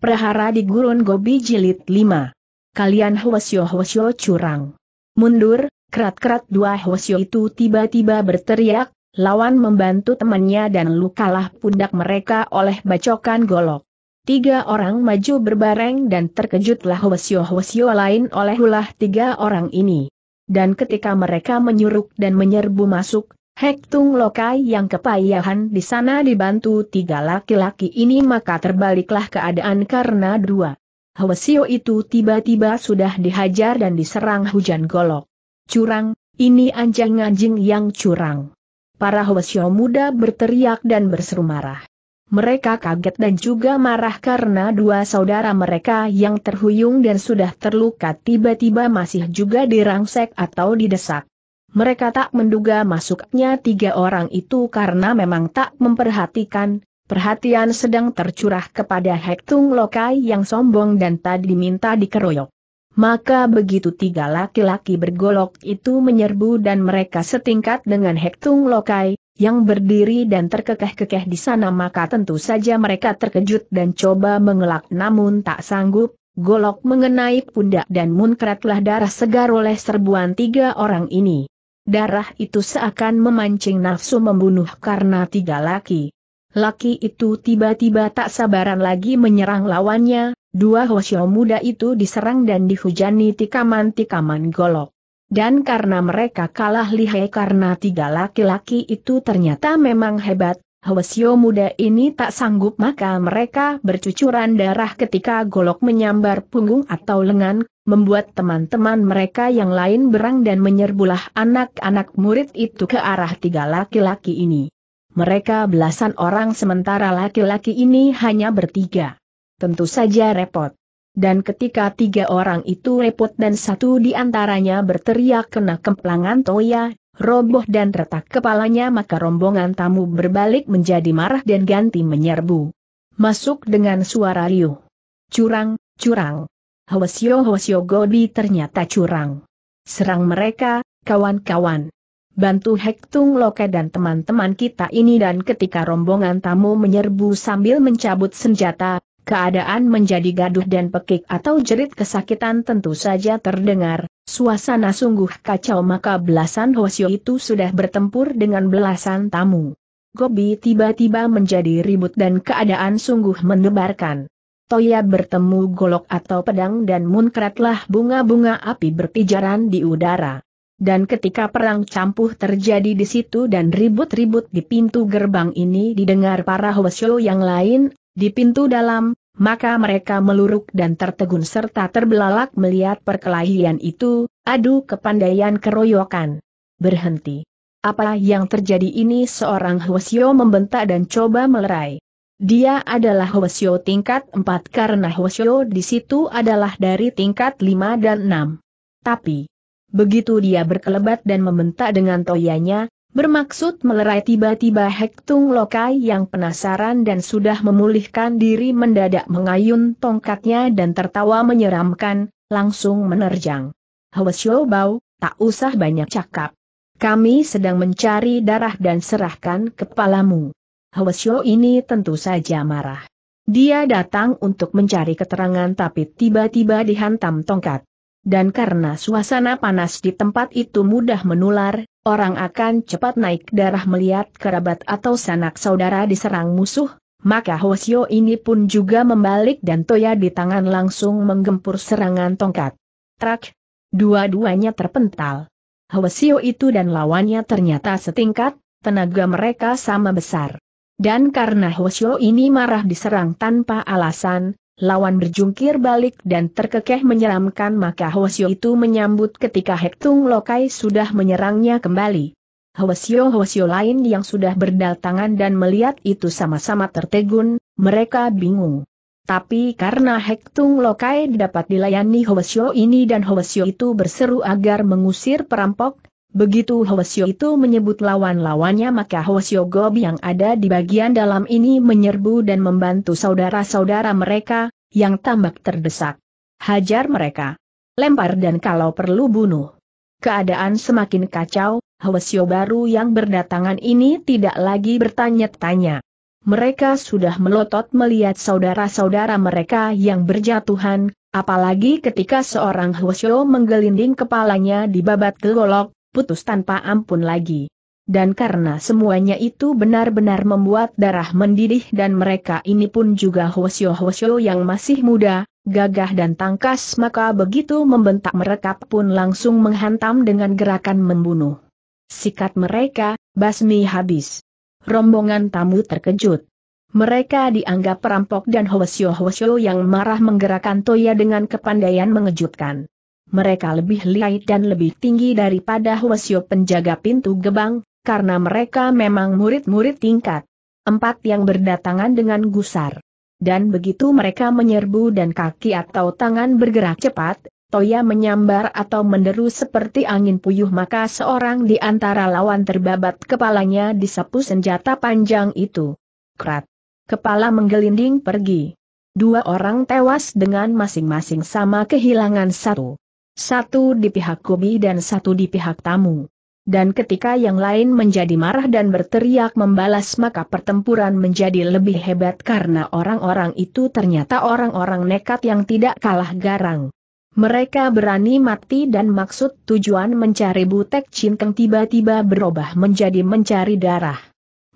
Prahara di Gurun Gobi Jilid 5. Kalian hwasyo-hwasyo curang. Mundur, kerat-kerat dua hwasyo itu tiba-tiba berteriak, lawan membantu temannya dan lukalah pundak mereka oleh bacokan golok. Tiga orang maju berbareng dan terkejutlah hwasyo-hwasyo lain oleh ulah tiga orang ini. Dan ketika mereka menyuruk dan menyerbu masuk, Hek Lokai yang kepayahan di sana dibantu tiga laki-laki ini maka terbaliklah keadaan karena dua. Hwasio itu tiba-tiba sudah dihajar dan diserang hujan golok. Curang, ini anjing-anjing yang curang. Para Hwasio muda berteriak dan berseru marah. Mereka kaget dan juga marah karena dua saudara mereka yang terhuyung dan sudah terluka tiba-tiba masih juga dirangsek atau didesak mereka tak menduga masuknya tiga orang itu karena memang tak memperhatikan, perhatian sedang tercurah kepada Hektung Lokai yang sombong dan tadi minta dikeroyok. Maka begitu tiga laki-laki bergolok itu menyerbu dan mereka setingkat dengan Hektung Lokai, yang berdiri dan terkekeh-kekeh di sana maka tentu saja mereka terkejut dan coba mengelak namun tak sanggup, golok mengenai pundak dan munkratlah darah segar oleh serbuan tiga orang ini. Darah itu seakan memancing nafsu membunuh karena tiga laki. Laki itu tiba-tiba tak sabaran lagi menyerang lawannya, dua hosyo muda itu diserang dan dihujani tikaman-tikaman golok. Dan karena mereka kalah lihai karena tiga laki-laki itu ternyata memang hebat, Hwasyo muda ini tak sanggup maka mereka bercucuran darah ketika golok menyambar punggung atau lengan, membuat teman-teman mereka yang lain berang dan menyerbulah anak-anak murid itu ke arah tiga laki-laki ini. Mereka belasan orang sementara laki-laki ini hanya bertiga. Tentu saja repot. Dan ketika tiga orang itu repot dan satu di antaranya berteriak kena kemplangan Toya, roboh dan retak kepalanya maka rombongan tamu berbalik menjadi marah dan ganti menyerbu. Masuk dengan suara riuh. Curang, curang. Hwasyo Hwasyo Godi ternyata curang. Serang mereka, kawan-kawan. Bantu Hektung Loke dan teman-teman kita ini dan ketika rombongan tamu menyerbu sambil mencabut senjata, Keadaan menjadi gaduh dan pekik atau jerit kesakitan tentu saja terdengar, suasana sungguh kacau maka belasan hosio itu sudah bertempur dengan belasan tamu. Gobi tiba-tiba menjadi ribut dan keadaan sungguh menebarkan. Toya bertemu golok atau pedang dan munkratlah bunga-bunga api berpijaran di udara. Dan ketika perang campuh terjadi di situ dan ribut-ribut di pintu gerbang ini didengar para Hwasyo yang lain, di pintu dalam, maka mereka meluruk dan tertegun serta terbelalak melihat perkelahian itu, Aduh, kepandaian keroyokan. Berhenti. Apa yang terjadi ini seorang Hwasyo membentak dan coba melerai. Dia adalah Hwasyo tingkat 4 karena Hwasyo di situ adalah dari tingkat 5 dan 6. Tapi, begitu dia berkelebat dan membentak dengan toyanya, Bermaksud melerai tiba-tiba Hektung Lokai yang penasaran dan sudah memulihkan diri mendadak mengayun tongkatnya dan tertawa menyeramkan, langsung menerjang. Hwasyo Bau, tak usah banyak cakap. Kami sedang mencari darah dan serahkan kepalamu. Hwasyo ini tentu saja marah. Dia datang untuk mencari keterangan tapi tiba-tiba dihantam tongkat. Dan karena suasana panas di tempat itu mudah menular, orang akan cepat naik darah melihat kerabat atau sanak saudara diserang musuh, maka Hosio ini pun juga membalik dan Toya di tangan langsung menggempur serangan tongkat. Trak! Dua-duanya terpental. Hosio itu dan lawannya ternyata setingkat, tenaga mereka sama besar. Dan karena Hosio ini marah diserang tanpa alasan, lawan berjungkir balik dan terkekeh menyeramkan maka Hwasyo itu menyambut ketika Hektung Lokai sudah menyerangnya kembali. Hwasyo-hwasyo lain yang sudah berdatangan dan melihat itu sama-sama tertegun, mereka bingung. Tapi karena Hektung Lokai dapat dilayani Hwasyo ini dan Hwasyo itu berseru agar mengusir perampok, Begitu Hwasyo itu menyebut lawan-lawannya maka Hwasyo Gob yang ada di bagian dalam ini menyerbu dan membantu saudara-saudara mereka, yang tambak terdesak. Hajar mereka. Lempar dan kalau perlu bunuh. Keadaan semakin kacau, Hwasyo baru yang berdatangan ini tidak lagi bertanya-tanya. Mereka sudah melotot melihat saudara-saudara mereka yang berjatuhan, apalagi ketika seorang Hwasyo menggelinding kepalanya di babat gelolok, putus tanpa ampun lagi dan karena semuanya itu benar-benar membuat darah mendidih dan mereka ini pun juga Hwasyo-Hwasyo yang masih muda, gagah dan tangkas maka begitu membentak mereka pun langsung menghantam dengan gerakan membunuh. Sikat mereka, basmi habis. Rombongan tamu terkejut. Mereka dianggap perampok dan Hwasyo-Hwasyo yang marah menggerakkan Toya dengan kepandaian mengejutkan mereka lebih liat dan lebih tinggi daripada Hwasyo penjaga pintu gebang, karena mereka memang murid-murid tingkat. Empat yang berdatangan dengan gusar. Dan begitu mereka menyerbu dan kaki atau tangan bergerak cepat, Toya menyambar atau menderu seperti angin puyuh maka seorang di antara lawan terbabat kepalanya disapu senjata panjang itu. Krat. Kepala menggelinding pergi. Dua orang tewas dengan masing-masing sama kehilangan satu. Satu di pihak Kobi dan satu di pihak tamu dan ketika yang lain menjadi marah dan berteriak membalas maka pertempuran menjadi lebih hebat karena orang-orang itu ternyata orang-orang nekat yang tidak kalah garang. Mereka berani mati dan maksud tujuan mencari Butek Cinkeng tiba-tiba berubah menjadi mencari darah.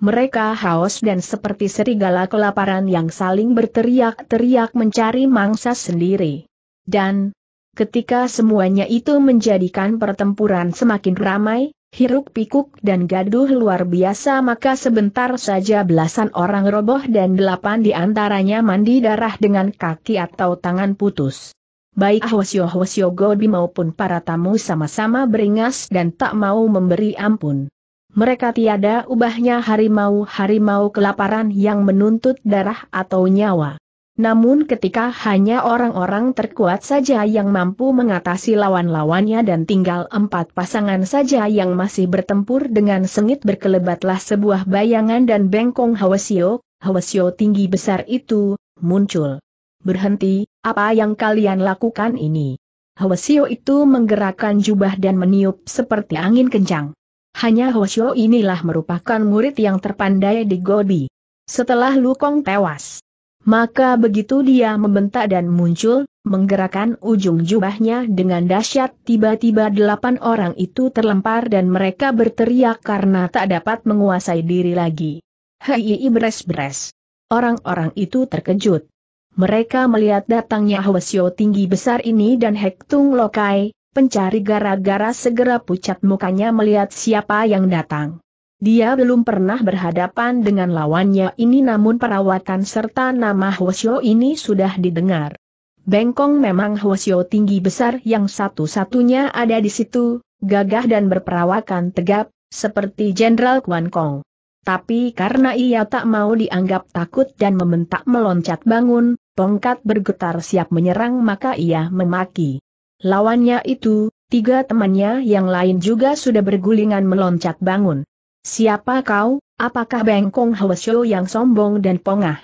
Mereka haus dan seperti serigala kelaparan yang saling berteriak-teriak mencari mangsa sendiri. Dan, Ketika semuanya itu menjadikan pertempuran semakin ramai, hiruk pikuk dan gaduh luar biasa maka sebentar saja belasan orang roboh dan delapan di antaranya mandi darah dengan kaki atau tangan putus. Baik Ahwasyo Ahwasyo Godi maupun para tamu sama-sama beringas dan tak mau memberi ampun. Mereka tiada ubahnya harimau-harimau kelaparan yang menuntut darah atau nyawa. Namun ketika hanya orang-orang terkuat saja yang mampu mengatasi lawan-lawannya dan tinggal empat pasangan saja yang masih bertempur dengan sengit berkelebatlah sebuah bayangan dan bengkong Hawasio, Hawasio tinggi besar itu, muncul. Berhenti, apa yang kalian lakukan ini? Hawasio itu menggerakkan jubah dan meniup seperti angin kencang. Hanya Hawasio inilah merupakan murid yang terpandai di Gobi. Setelah Lukong tewas, maka begitu dia membentak dan muncul, menggerakkan ujung jubahnya dengan dahsyat tiba-tiba delapan orang itu terlempar dan mereka berteriak karena tak dapat menguasai diri lagi. Hei beres-beres. Orang-orang itu terkejut. Mereka melihat datangnya Hwasyo tinggi besar ini dan Hektung Lokai, pencari gara-gara segera pucat mukanya melihat siapa yang datang. Dia belum pernah berhadapan dengan lawannya ini namun perawatan serta nama Hwasyo ini sudah didengar. Bengkong memang Hwasyo tinggi besar yang satu-satunya ada di situ, gagah dan berperawakan tegap, seperti Jenderal Kwan Kong. Tapi karena ia tak mau dianggap takut dan mementak meloncat bangun, tongkat bergetar siap menyerang maka ia memaki. Lawannya itu, tiga temannya yang lain juga sudah bergulingan meloncat bangun. Siapa kau, apakah Bengkong Hwasyo yang sombong dan pongah?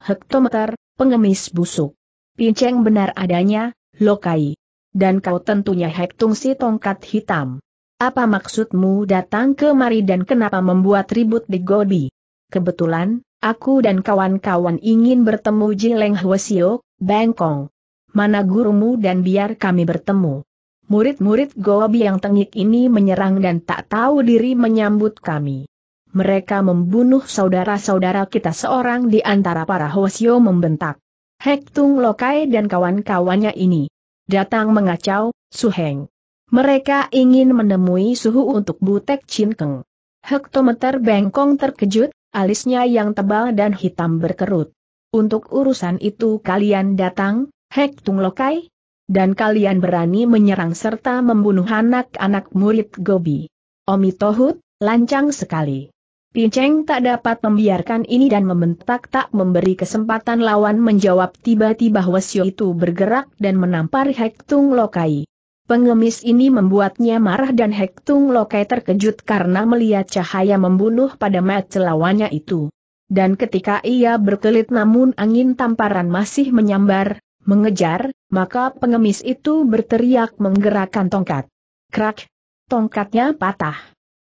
Hektometer, pengemis busuk. Pinceng benar adanya, lokai. Dan kau tentunya hektung si tongkat hitam. Apa maksudmu datang kemari dan kenapa membuat ribut di Gobi? Kebetulan, aku dan kawan-kawan ingin bertemu Jileng Hwasyo, Bengkong. Mana gurumu dan biar kami bertemu murid-murid Goa yang tengik ini menyerang dan tak tahu diri menyambut kami. Mereka membunuh saudara-saudara kita seorang di antara para Hosio membentak. Hektung Lokai dan kawan-kawannya ini. Datang mengacau, Suheng. Mereka ingin menemui suhu untuk Butek Cinkeng. Hektometer Bengkong terkejut, alisnya yang tebal dan hitam berkerut. Untuk urusan itu kalian datang, Hektung Lokai? dan kalian berani menyerang serta membunuh anak-anak murid Gobi. Omi Tohut, lancang sekali. Pinceng tak dapat membiarkan ini dan membentak tak memberi kesempatan lawan menjawab tiba-tiba Hwasyo itu bergerak dan menampar Hektung Lokai. Pengemis ini membuatnya marah dan Hektung Lokai terkejut karena melihat cahaya membunuh pada mata lawannya itu. Dan ketika ia berkelit namun angin tamparan masih menyambar, mengejar, maka pengemis itu berteriak menggerakkan tongkat. Krak, tongkatnya patah.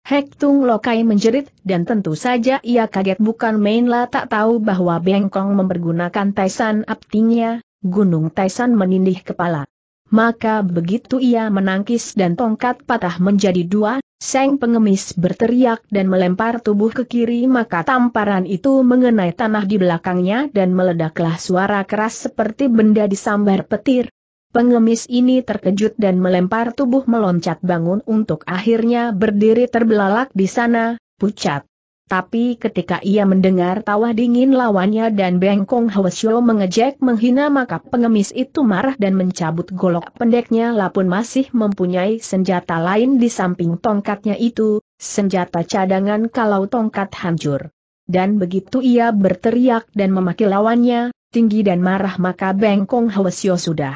Hektung Lokai menjerit dan tentu saja ia kaget bukan mainlah tak tahu bahwa Bengkong mempergunakan Taisan Aptingnya, Gunung Taisan menindih kepala. Maka begitu ia menangkis dan tongkat patah menjadi dua, Seng pengemis berteriak dan melempar tubuh ke kiri maka tamparan itu mengenai tanah di belakangnya dan meledaklah suara keras seperti benda disambar petir. Pengemis ini terkejut dan melempar tubuh meloncat bangun untuk akhirnya berdiri terbelalak di sana, pucat. Tapi ketika ia mendengar tawa dingin lawannya dan bengkong Hwasyo mengejek menghina maka pengemis itu marah dan mencabut golok pendeknya lapun masih mempunyai senjata lain di samping tongkatnya itu, senjata cadangan kalau tongkat hancur. Dan begitu ia berteriak dan memaki lawannya, tinggi dan marah maka bengkong Hwasyo sudah.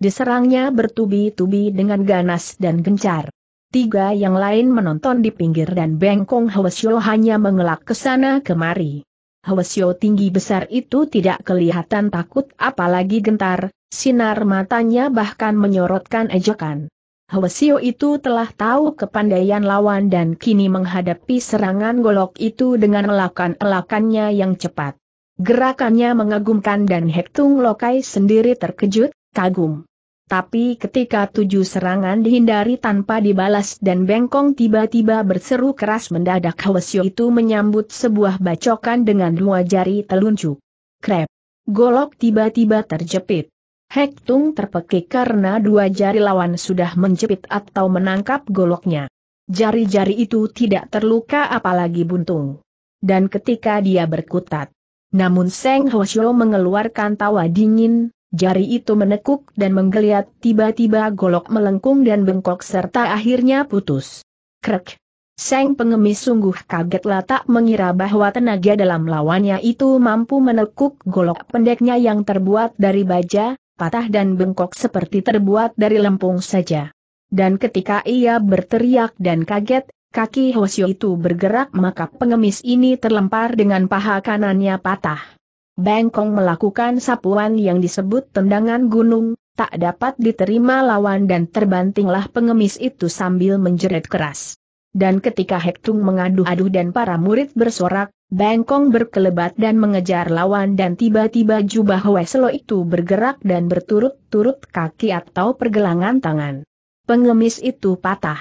Diserangnya bertubi-tubi dengan ganas dan gencar. Tiga yang lain menonton di pinggir dan bengkong Hwasyo hanya mengelak ke sana kemari. Hwasyo tinggi besar itu tidak kelihatan takut apalagi gentar, sinar matanya bahkan menyorotkan ejekan. Hwasyo itu telah tahu kepandaian lawan dan kini menghadapi serangan golok itu dengan elakan-elakannya yang cepat. Gerakannya mengagumkan dan Hektung Lokai sendiri terkejut, kagum tapi ketika tujuh serangan dihindari tanpa dibalas dan Bengkong tiba-tiba berseru keras mendadak Hwasyo itu menyambut sebuah bacokan dengan dua jari telunjuk. Krep. Golok tiba-tiba terjepit. Hektung Tung terpekik karena dua jari lawan sudah menjepit atau menangkap goloknya. Jari-jari itu tidak terluka apalagi buntung. Dan ketika dia berkutat. Namun Seng Hwasyo mengeluarkan tawa dingin, Jari itu menekuk dan menggeliat, tiba-tiba golok melengkung dan bengkok serta akhirnya putus. Krek. Seng pengemis sungguh kagetlah tak mengira bahwa tenaga dalam lawannya itu mampu menekuk golok pendeknya yang terbuat dari baja, patah dan bengkok seperti terbuat dari lempung saja. Dan ketika ia berteriak dan kaget, kaki Hosyo itu bergerak maka pengemis ini terlempar dengan paha kanannya patah. Bengkong melakukan sapuan yang disebut tendangan gunung, tak dapat diterima lawan dan terbantinglah pengemis itu sambil menjerit keras. Dan ketika Hektung mengadu-adu dan para murid bersorak, Bengkong berkelebat dan mengejar lawan dan tiba-tiba jubah Weselo itu bergerak dan berturut-turut kaki atau pergelangan tangan. Pengemis itu patah.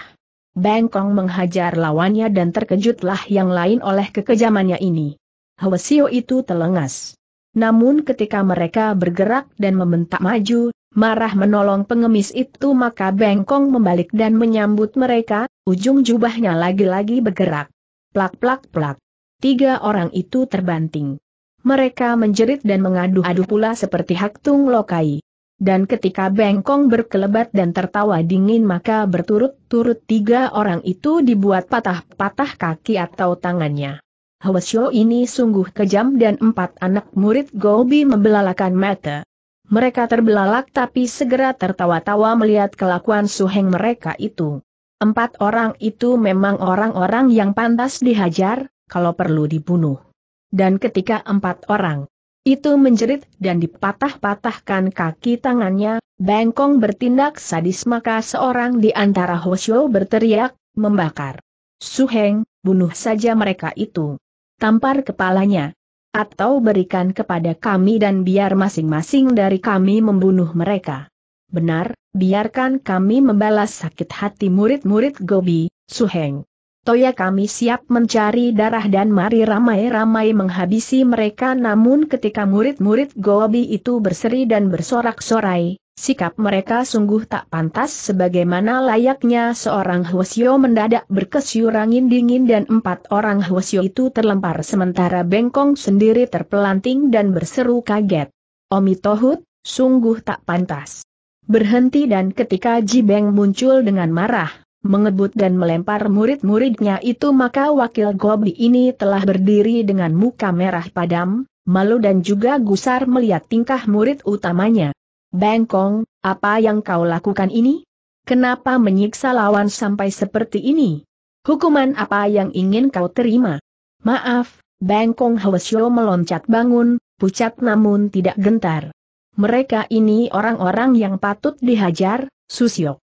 Bengkong menghajar lawannya dan terkejutlah yang lain oleh kekejamannya ini. Hwesio itu telengas. Namun ketika mereka bergerak dan membentak maju, marah menolong pengemis itu maka Bengkong membalik dan menyambut mereka, ujung jubahnya lagi-lagi bergerak. Plak-plak-plak. Tiga orang itu terbanting. Mereka menjerit dan mengadu-adu pula seperti haktung lokai. Dan ketika Bengkong berkelebat dan tertawa dingin maka berturut-turut tiga orang itu dibuat patah-patah kaki atau tangannya. Hwasyo ini sungguh kejam dan empat anak murid Gobi membelalakan mata. Mereka terbelalak tapi segera tertawa-tawa melihat kelakuan suheng mereka itu. Empat orang itu memang orang-orang yang pantas dihajar, kalau perlu dibunuh. Dan ketika empat orang itu menjerit dan dipatah-patahkan kaki tangannya, Bengkong bertindak sadis maka seorang di antara Hosyo berteriak, membakar. Suheng, bunuh saja mereka itu tampar kepalanya. Atau berikan kepada kami dan biar masing-masing dari kami membunuh mereka. Benar, biarkan kami membalas sakit hati murid-murid Gobi, Suheng. Toya kami siap mencari darah dan mari ramai-ramai menghabisi mereka namun ketika murid-murid Gobi itu berseri dan bersorak-sorai, sikap mereka sungguh tak pantas sebagaimana layaknya seorang Hwasyo mendadak berkesyur dingin dan empat orang Hwasyo itu terlempar sementara Bengkong sendiri terpelanting dan berseru kaget. Omi Tohut, sungguh tak pantas. Berhenti dan ketika Jibeng muncul dengan marah, mengebut dan melempar murid-muridnya itu maka wakil Gobi ini telah berdiri dengan muka merah padam, malu dan juga gusar melihat tingkah murid utamanya. Bengkong, apa yang kau lakukan ini? Kenapa menyiksa lawan sampai seperti ini? Hukuman apa yang ingin kau terima? Maaf, Bengkong Hwasyo meloncat bangun, pucat namun tidak gentar. Mereka ini orang-orang yang patut dihajar, Susio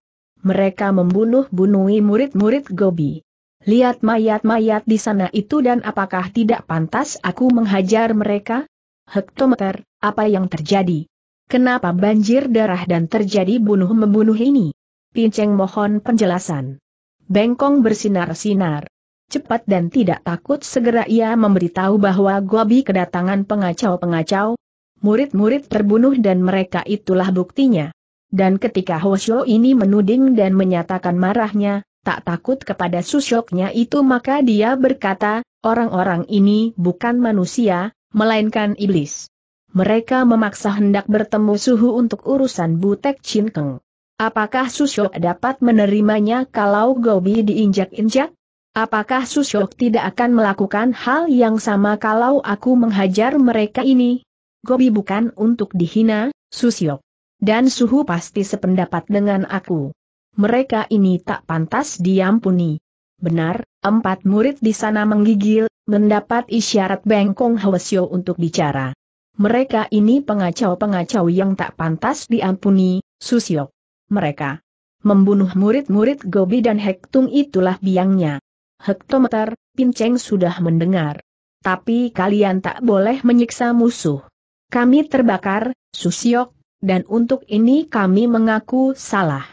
mereka membunuh-bunuhi murid-murid Gobi. Lihat mayat-mayat di sana itu dan apakah tidak pantas aku menghajar mereka? Hektometer, apa yang terjadi? Kenapa banjir darah dan terjadi bunuh-membunuh ini? Pinceng mohon penjelasan. Bengkong bersinar-sinar. Cepat dan tidak takut segera ia memberitahu bahwa Gobi kedatangan pengacau-pengacau, murid-murid terbunuh dan mereka itulah buktinya. Dan ketika Hoshio ini menuding dan menyatakan marahnya, tak takut kepada susyoknya itu maka dia berkata, orang-orang ini bukan manusia, melainkan iblis. Mereka memaksa hendak bertemu suhu untuk urusan Butek Cinkeng. Apakah Susyok dapat menerimanya kalau Gobi diinjak-injak? Apakah Susyok tidak akan melakukan hal yang sama kalau aku menghajar mereka ini? Gobi bukan untuk dihina, Susyok. Dan suhu pasti sependapat dengan aku. Mereka ini tak pantas diampuni. Benar, empat murid di sana menggigil, mendapat isyarat Bengkong Hwasyo untuk bicara. Mereka ini pengacau-pengacau yang tak pantas diampuni, Susio. Mereka membunuh murid-murid Gobi dan Hektung itulah biangnya. Hektometer, Pinceng sudah mendengar. Tapi kalian tak boleh menyiksa musuh. Kami terbakar, Susiok, dan untuk ini kami mengaku salah.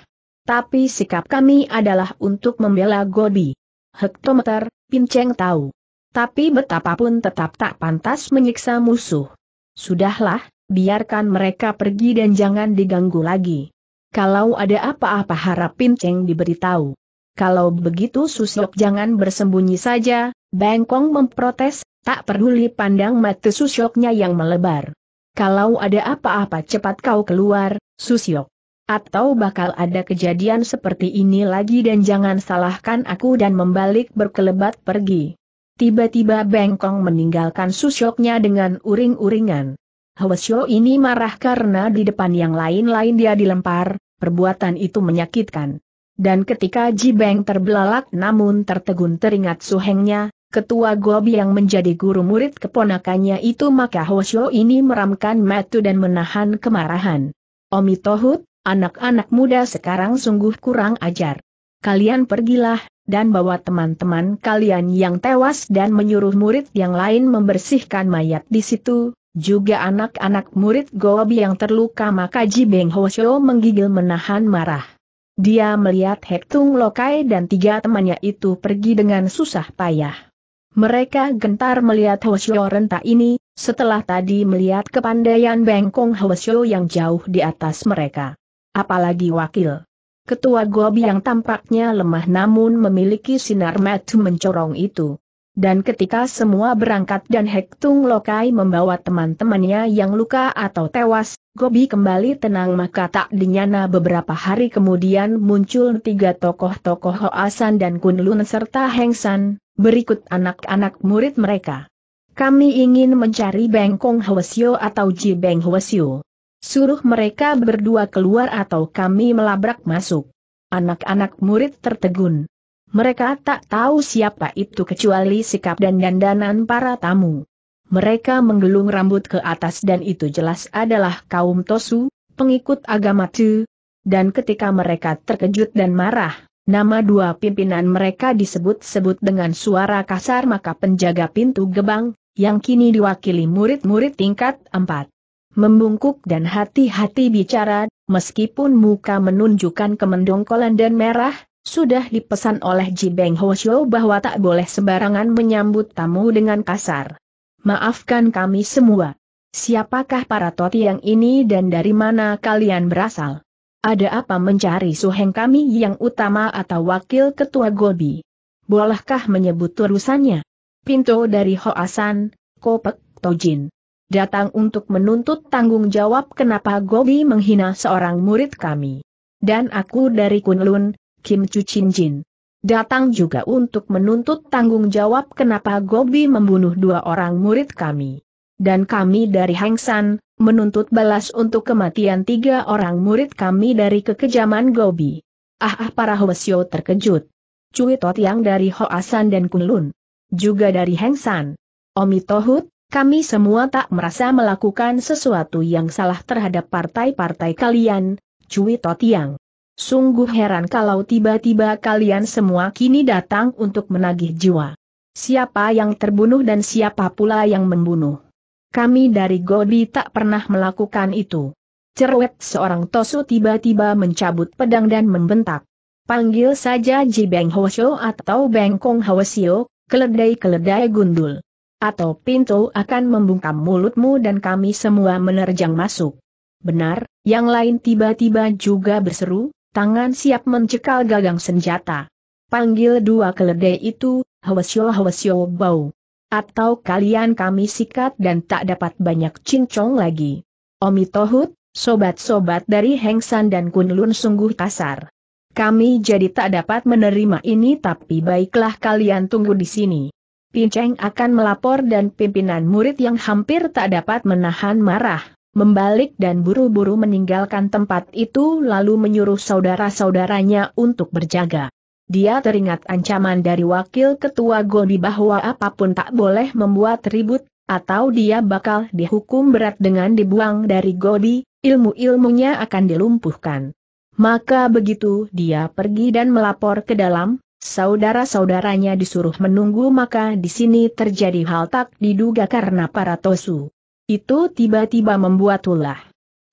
Tapi sikap kami adalah untuk membela Gobi. Hektometer, Pinceng tahu. Tapi betapapun tetap tak pantas menyiksa musuh. Sudahlah, biarkan mereka pergi dan jangan diganggu lagi. Kalau ada apa-apa harap Pinceng diberitahu. Kalau begitu Susyok jangan bersembunyi saja, Bengkong memprotes, tak peduli pandang mata Susyoknya yang melebar. Kalau ada apa-apa cepat kau keluar, Susiok. Atau bakal ada kejadian seperti ini lagi dan jangan salahkan aku dan membalik berkelebat pergi. Tiba-tiba Bengkong meninggalkan Susioknya dengan uring-uringan. Hwasyo ini marah karena di depan yang lain-lain dia dilempar, perbuatan itu menyakitkan. Dan ketika Ji Beng terbelalak namun tertegun teringat suhengnya, ketua Gobi yang menjadi guru murid keponakannya itu maka Hoshio ini meramkan matu dan menahan kemarahan. Omi Tohut, anak-anak muda sekarang sungguh kurang ajar. Kalian pergilah, dan bawa teman-teman kalian yang tewas dan menyuruh murid yang lain membersihkan mayat di situ, juga anak-anak murid Gobi yang terluka maka Jibeng Hoshio menggigil menahan marah. Dia melihat Hektung Lokai dan tiga temannya itu pergi dengan susah payah. Mereka gentar melihat Hoshio renta ini, setelah tadi melihat kepandaian Bengkong Hoshio yang jauh di atas mereka. Apalagi wakil. Ketua Gobi yang tampaknya lemah namun memiliki sinar mata mencorong itu. Dan ketika semua berangkat dan Hektung Lokai membawa teman-temannya yang luka atau tewas, Gobi kembali tenang maka tak dinyana beberapa hari kemudian muncul tiga tokoh-tokoh Hoasan dan Kunlun serta Hengsan, berikut anak-anak murid mereka. Kami ingin mencari Bengkong Hwasyo atau Ji Beng Hwasyo. Suruh mereka berdua keluar atau kami melabrak masuk. Anak-anak murid tertegun. Mereka tak tahu siapa itu kecuali sikap dan dandanan para tamu. Mereka menggelung rambut ke atas dan itu jelas adalah kaum Tosu, pengikut agama Tu. Dan ketika mereka terkejut dan marah, Nama dua pimpinan mereka disebut-sebut dengan suara kasar maka penjaga pintu gebang, yang kini diwakili murid-murid tingkat 4. Membungkuk dan hati-hati bicara, meskipun muka menunjukkan kemendongkolan dan merah, sudah dipesan oleh Ji Beng Ho Xiu bahwa tak boleh sembarangan menyambut tamu dengan kasar. Maafkan kami semua. Siapakah para toti yang ini dan dari mana kalian berasal? Ada apa mencari suheng kami yang utama atau wakil ketua Gobi? Bolehkah menyebut urusannya? Pinto dari Hoasan, Kopek, Tojin. Datang untuk menuntut tanggung jawab kenapa Gobi menghina seorang murid kami. Dan aku dari Kunlun, Kim Chuchin Jin. Datang juga untuk menuntut tanggung jawab kenapa Gobi membunuh dua orang murid kami. Dan kami dari Hengsan, menuntut balas untuk kematian tiga orang murid kami dari kekejaman Gobi. Ah ah para Hwasyo terkejut. Cui Cuitot yang dari Hoasan dan Kunlun. Juga dari Hengsan. Omi Tohut, kami semua tak merasa melakukan sesuatu yang salah terhadap partai-partai kalian, Cui Cuitot yang. Sungguh heran kalau tiba-tiba kalian semua kini datang untuk menagih jiwa. Siapa yang terbunuh dan siapa pula yang membunuh? Kami dari Godi tak pernah melakukan itu. Cerwet seorang Tosu tiba-tiba mencabut pedang dan membentak. Panggil saja Ji Beng Hosyo atau Beng Kong Hwasyo, keledai-keledai gundul. Atau pintu akan membungkam mulutmu dan kami semua menerjang masuk. Benar, yang lain tiba-tiba juga berseru, tangan siap mencekal gagang senjata. Panggil dua keledai itu, Hwasyo Hwasyo Bau. Atau kalian kami sikat dan tak dapat banyak cincong lagi. Omi sobat-sobat dari Hengsan dan Kunlun sungguh kasar. Kami jadi tak dapat menerima ini tapi baiklah kalian tunggu di sini. Pinceng akan melapor dan pimpinan murid yang hampir tak dapat menahan marah, membalik dan buru-buru meninggalkan tempat itu lalu menyuruh saudara-saudaranya untuk berjaga. Dia teringat ancaman dari wakil ketua Gobi bahwa apapun tak boleh membuat ribut, atau dia bakal dihukum berat dengan dibuang dari Gobi, ilmu-ilmunya akan dilumpuhkan. Maka begitu dia pergi dan melapor ke dalam, saudara-saudaranya disuruh menunggu maka di sini terjadi hal tak diduga karena para tosu. Itu tiba-tiba membuat ulah.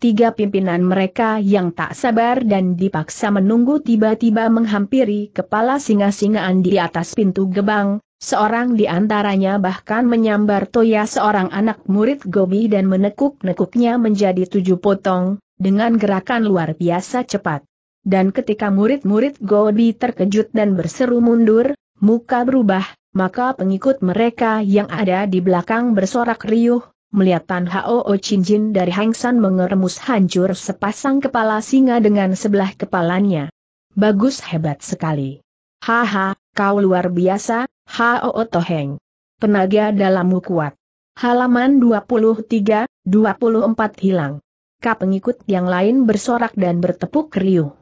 Tiga pimpinan mereka yang tak sabar dan dipaksa menunggu tiba-tiba menghampiri kepala singa-singaan di atas pintu gebang, seorang di antaranya bahkan menyambar Toya seorang anak murid Gobi dan menekuk-nekuknya menjadi tujuh potong, dengan gerakan luar biasa cepat. Dan ketika murid-murid Gobi terkejut dan berseru mundur, muka berubah, maka pengikut mereka yang ada di belakang bersorak riuh, melihat Tan Hao Chinjin dari Hang San mengeremus hancur sepasang kepala singa dengan sebelah kepalanya. Bagus hebat sekali. Haha, kau luar biasa, Hao Toheng. Tenaga dalammu kuat. Halaman 23, 24 hilang. Ka pengikut yang lain bersorak dan bertepuk riuh.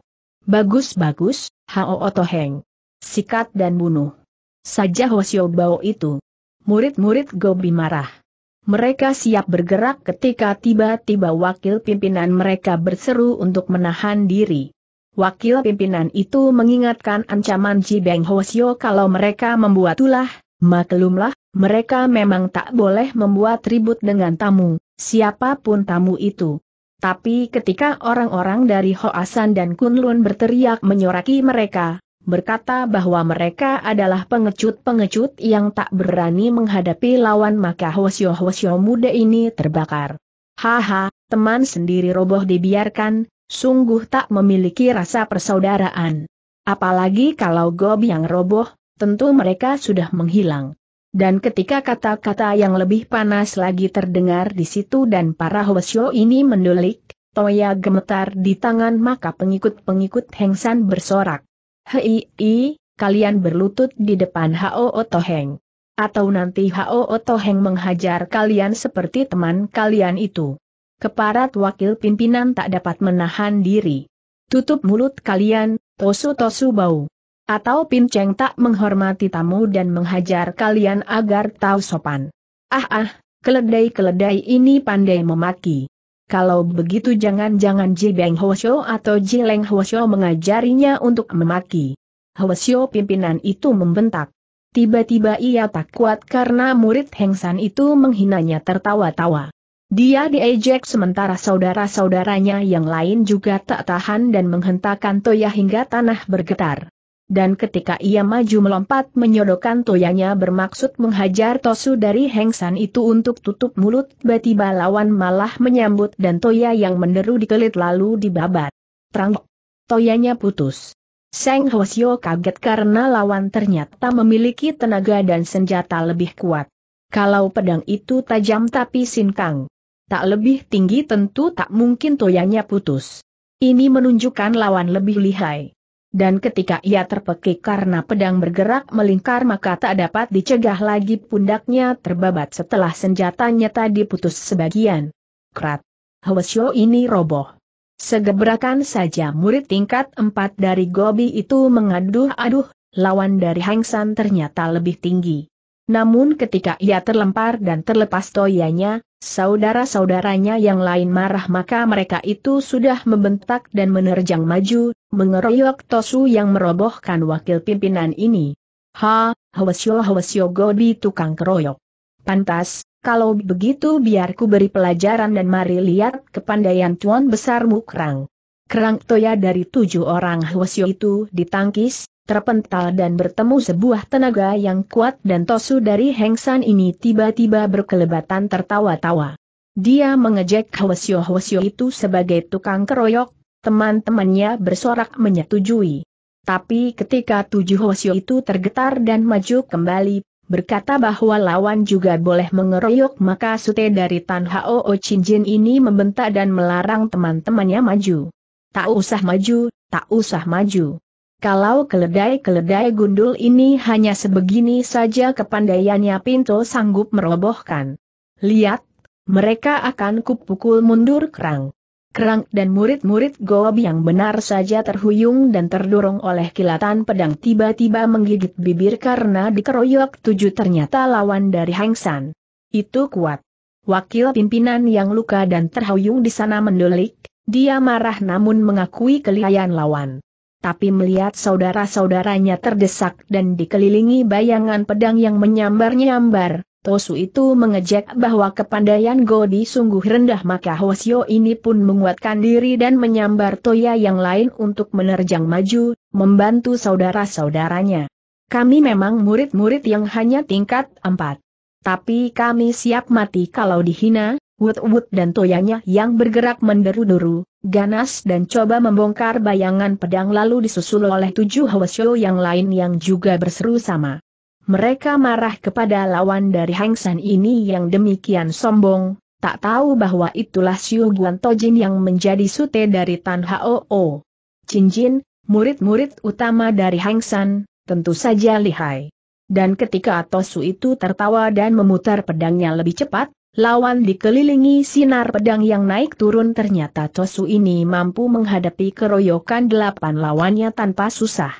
Bagus-bagus, Hao Otoheng. Sikat dan bunuh. Saja Hosyo Bao itu. Murid-murid Gobi marah. Mereka siap bergerak ketika tiba-tiba wakil pimpinan mereka berseru untuk menahan diri. Wakil pimpinan itu mengingatkan ancaman Ji Beng Sio kalau mereka membuat ulah, maklumlah, mereka memang tak boleh membuat ribut dengan tamu, siapapun tamu itu. Tapi ketika orang-orang dari Hoasan dan Kunlun berteriak menyoraki mereka, berkata bahwa mereka adalah pengecut-pengecut yang tak berani menghadapi lawan maka Hosyo-Hosyo muda ini terbakar. Haha, teman sendiri roboh dibiarkan, sungguh tak memiliki rasa persaudaraan. Apalagi kalau gob yang roboh, tentu mereka sudah menghilang. Dan ketika kata-kata yang lebih panas lagi terdengar di situ dan para Hwasyo ini mendulik, Toya gemetar di tangan maka pengikut-pengikut Hengsan bersorak. Hei, kalian berlutut di depan Hao Otoheng. Atau nanti Hao Otoheng menghajar kalian seperti teman kalian itu. Keparat wakil pimpinan tak dapat menahan diri. Tutup mulut kalian, tosu-tosu bau. Atau pinceng tak menghormati tamu dan menghajar kalian agar tahu sopan. Ah ah, keledai-keledai ini pandai memaki. Kalau begitu jangan-jangan Ji Beng Hwasyo atau Ji Leng Hwasyo mengajarinya untuk memaki. Hwasyo pimpinan itu membentak. Tiba-tiba ia tak kuat karena murid Heng San itu menghinanya tertawa-tawa. Dia diejek sementara saudara-saudaranya yang lain juga tak tahan dan menghentakkan toya hingga tanah bergetar dan ketika ia maju melompat menyodokkan toyanya bermaksud menghajar Tosu dari Hengsan itu untuk tutup mulut, tiba-tiba lawan malah menyambut dan toya yang menderu dikelit lalu dibabat. Trang, toyanya putus. Seng Hwasyo kaget karena lawan ternyata memiliki tenaga dan senjata lebih kuat. Kalau pedang itu tajam tapi sinkang. Tak lebih tinggi tentu tak mungkin toyanya putus. Ini menunjukkan lawan lebih lihai. Dan ketika ia terpekik karena pedang bergerak melingkar maka tak dapat dicegah lagi pundaknya terbabat setelah senjatanya tadi putus sebagian. Krat. Hwasyo ini roboh. Segebrakan saja murid tingkat empat dari Gobi itu mengaduh-aduh, lawan dari Hang ternyata lebih tinggi. Namun ketika ia terlempar dan terlepas toyanya, saudara-saudaranya yang lain marah maka mereka itu sudah membentak dan menerjang maju, mengeroyok Tosu yang merobohkan wakil pimpinan ini. Ha, hawasyo hawasyo godi tukang keroyok. Pantas, kalau begitu biarku beri pelajaran dan mari lihat kepandaian tuan besarmu kerang. Kerang toya dari tujuh orang hawasyo itu ditangkis, terpental dan bertemu sebuah tenaga yang kuat dan tosu dari Heng San ini tiba-tiba berkelebatan tertawa-tawa. Dia mengejek Hwasyo-Hwasyo itu sebagai tukang keroyok, teman-temannya bersorak menyetujui. Tapi ketika tujuh Hwasyo itu tergetar dan maju kembali, berkata bahwa lawan juga boleh mengeroyok maka sute dari Tan Hao O Jin ini membentak dan melarang teman-temannya maju. Tak usah maju, tak usah maju. Kalau keledai-keledai gundul ini hanya sebegini saja kepandaiannya Pinto sanggup merobohkan. Lihat, mereka akan kupukul mundur kerang. Kerang dan murid-murid Gob yang benar saja terhuyung dan terdorong oleh kilatan pedang tiba-tiba menggigit bibir karena dikeroyok tujuh ternyata lawan dari Hengsan. Itu kuat. Wakil pimpinan yang luka dan terhuyung di sana mendelik, dia marah namun mengakui kelihayan lawan tapi melihat saudara-saudaranya terdesak dan dikelilingi bayangan pedang yang menyambar-nyambar, Tosu itu mengejek bahwa kepandaian Godi sungguh rendah maka Hosio ini pun menguatkan diri dan menyambar Toya yang lain untuk menerjang maju, membantu saudara-saudaranya. Kami memang murid-murid yang hanya tingkat empat. Tapi kami siap mati kalau dihina, wood wut dan toyanya yang bergerak menderu-deru, ganas dan coba membongkar bayangan pedang lalu disusul oleh tujuh Hwasyo yang lain yang juga berseru sama. Mereka marah kepada lawan dari Hang San ini yang demikian sombong, tak tahu bahwa itulah Siu Guan Tojin yang menjadi sute dari Tan Hao O. Jin, murid-murid utama dari Hang San, tentu saja lihai. Dan ketika Atosu itu tertawa dan memutar pedangnya lebih cepat, Lawan dikelilingi sinar pedang yang naik turun ternyata Tosu ini mampu menghadapi keroyokan delapan lawannya tanpa susah.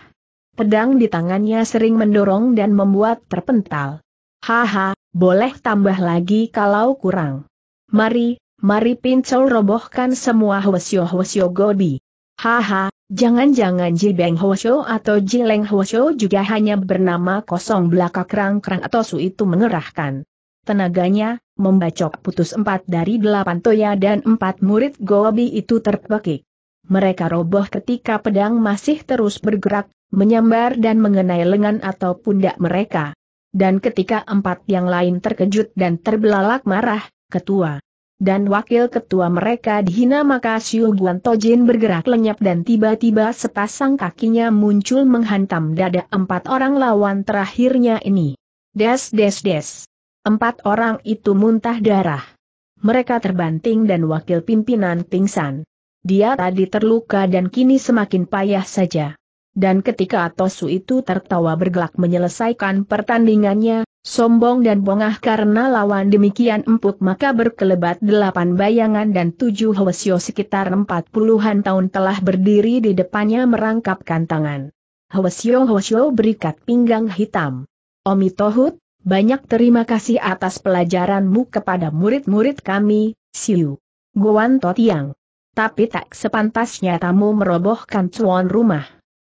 Pedang di tangannya sering mendorong dan membuat terpental. Haha, boleh tambah lagi kalau kurang. Mari, mari pincol robohkan semua hwasyo-hwasyo gobi. Haha, jangan-jangan Jibeng Hwasyo atau Jileng Hwasyo juga hanya bernama kosong belaka kerang-kerang atau su itu mengerahkan tenaganya, membacok putus empat dari delapan toya dan empat murid Gobi itu terpekik. Mereka roboh ketika pedang masih terus bergerak, menyambar dan mengenai lengan atau pundak mereka. Dan ketika empat yang lain terkejut dan terbelalak marah, ketua dan wakil ketua mereka dihina maka Siu Guan Tojin bergerak lenyap dan tiba-tiba sepasang kakinya muncul menghantam dada empat orang lawan terakhirnya ini. Des des des. Empat orang itu muntah darah. Mereka terbanting dan wakil pimpinan pingsan. Dia tadi terluka dan kini semakin payah saja. Dan ketika Atosu itu tertawa bergelak menyelesaikan pertandingannya, sombong dan bongah karena lawan demikian empuk maka berkelebat delapan bayangan dan tujuh Hwasyo sekitar empat puluhan tahun telah berdiri di depannya merangkapkan tangan. Hwasyo-Hwasyo berikat pinggang hitam. Omi banyak terima kasih atas pelajaranmu kepada murid-murid kami, Siu. Guan Totiang. Tapi tak sepantasnya tamu merobohkan tuan rumah.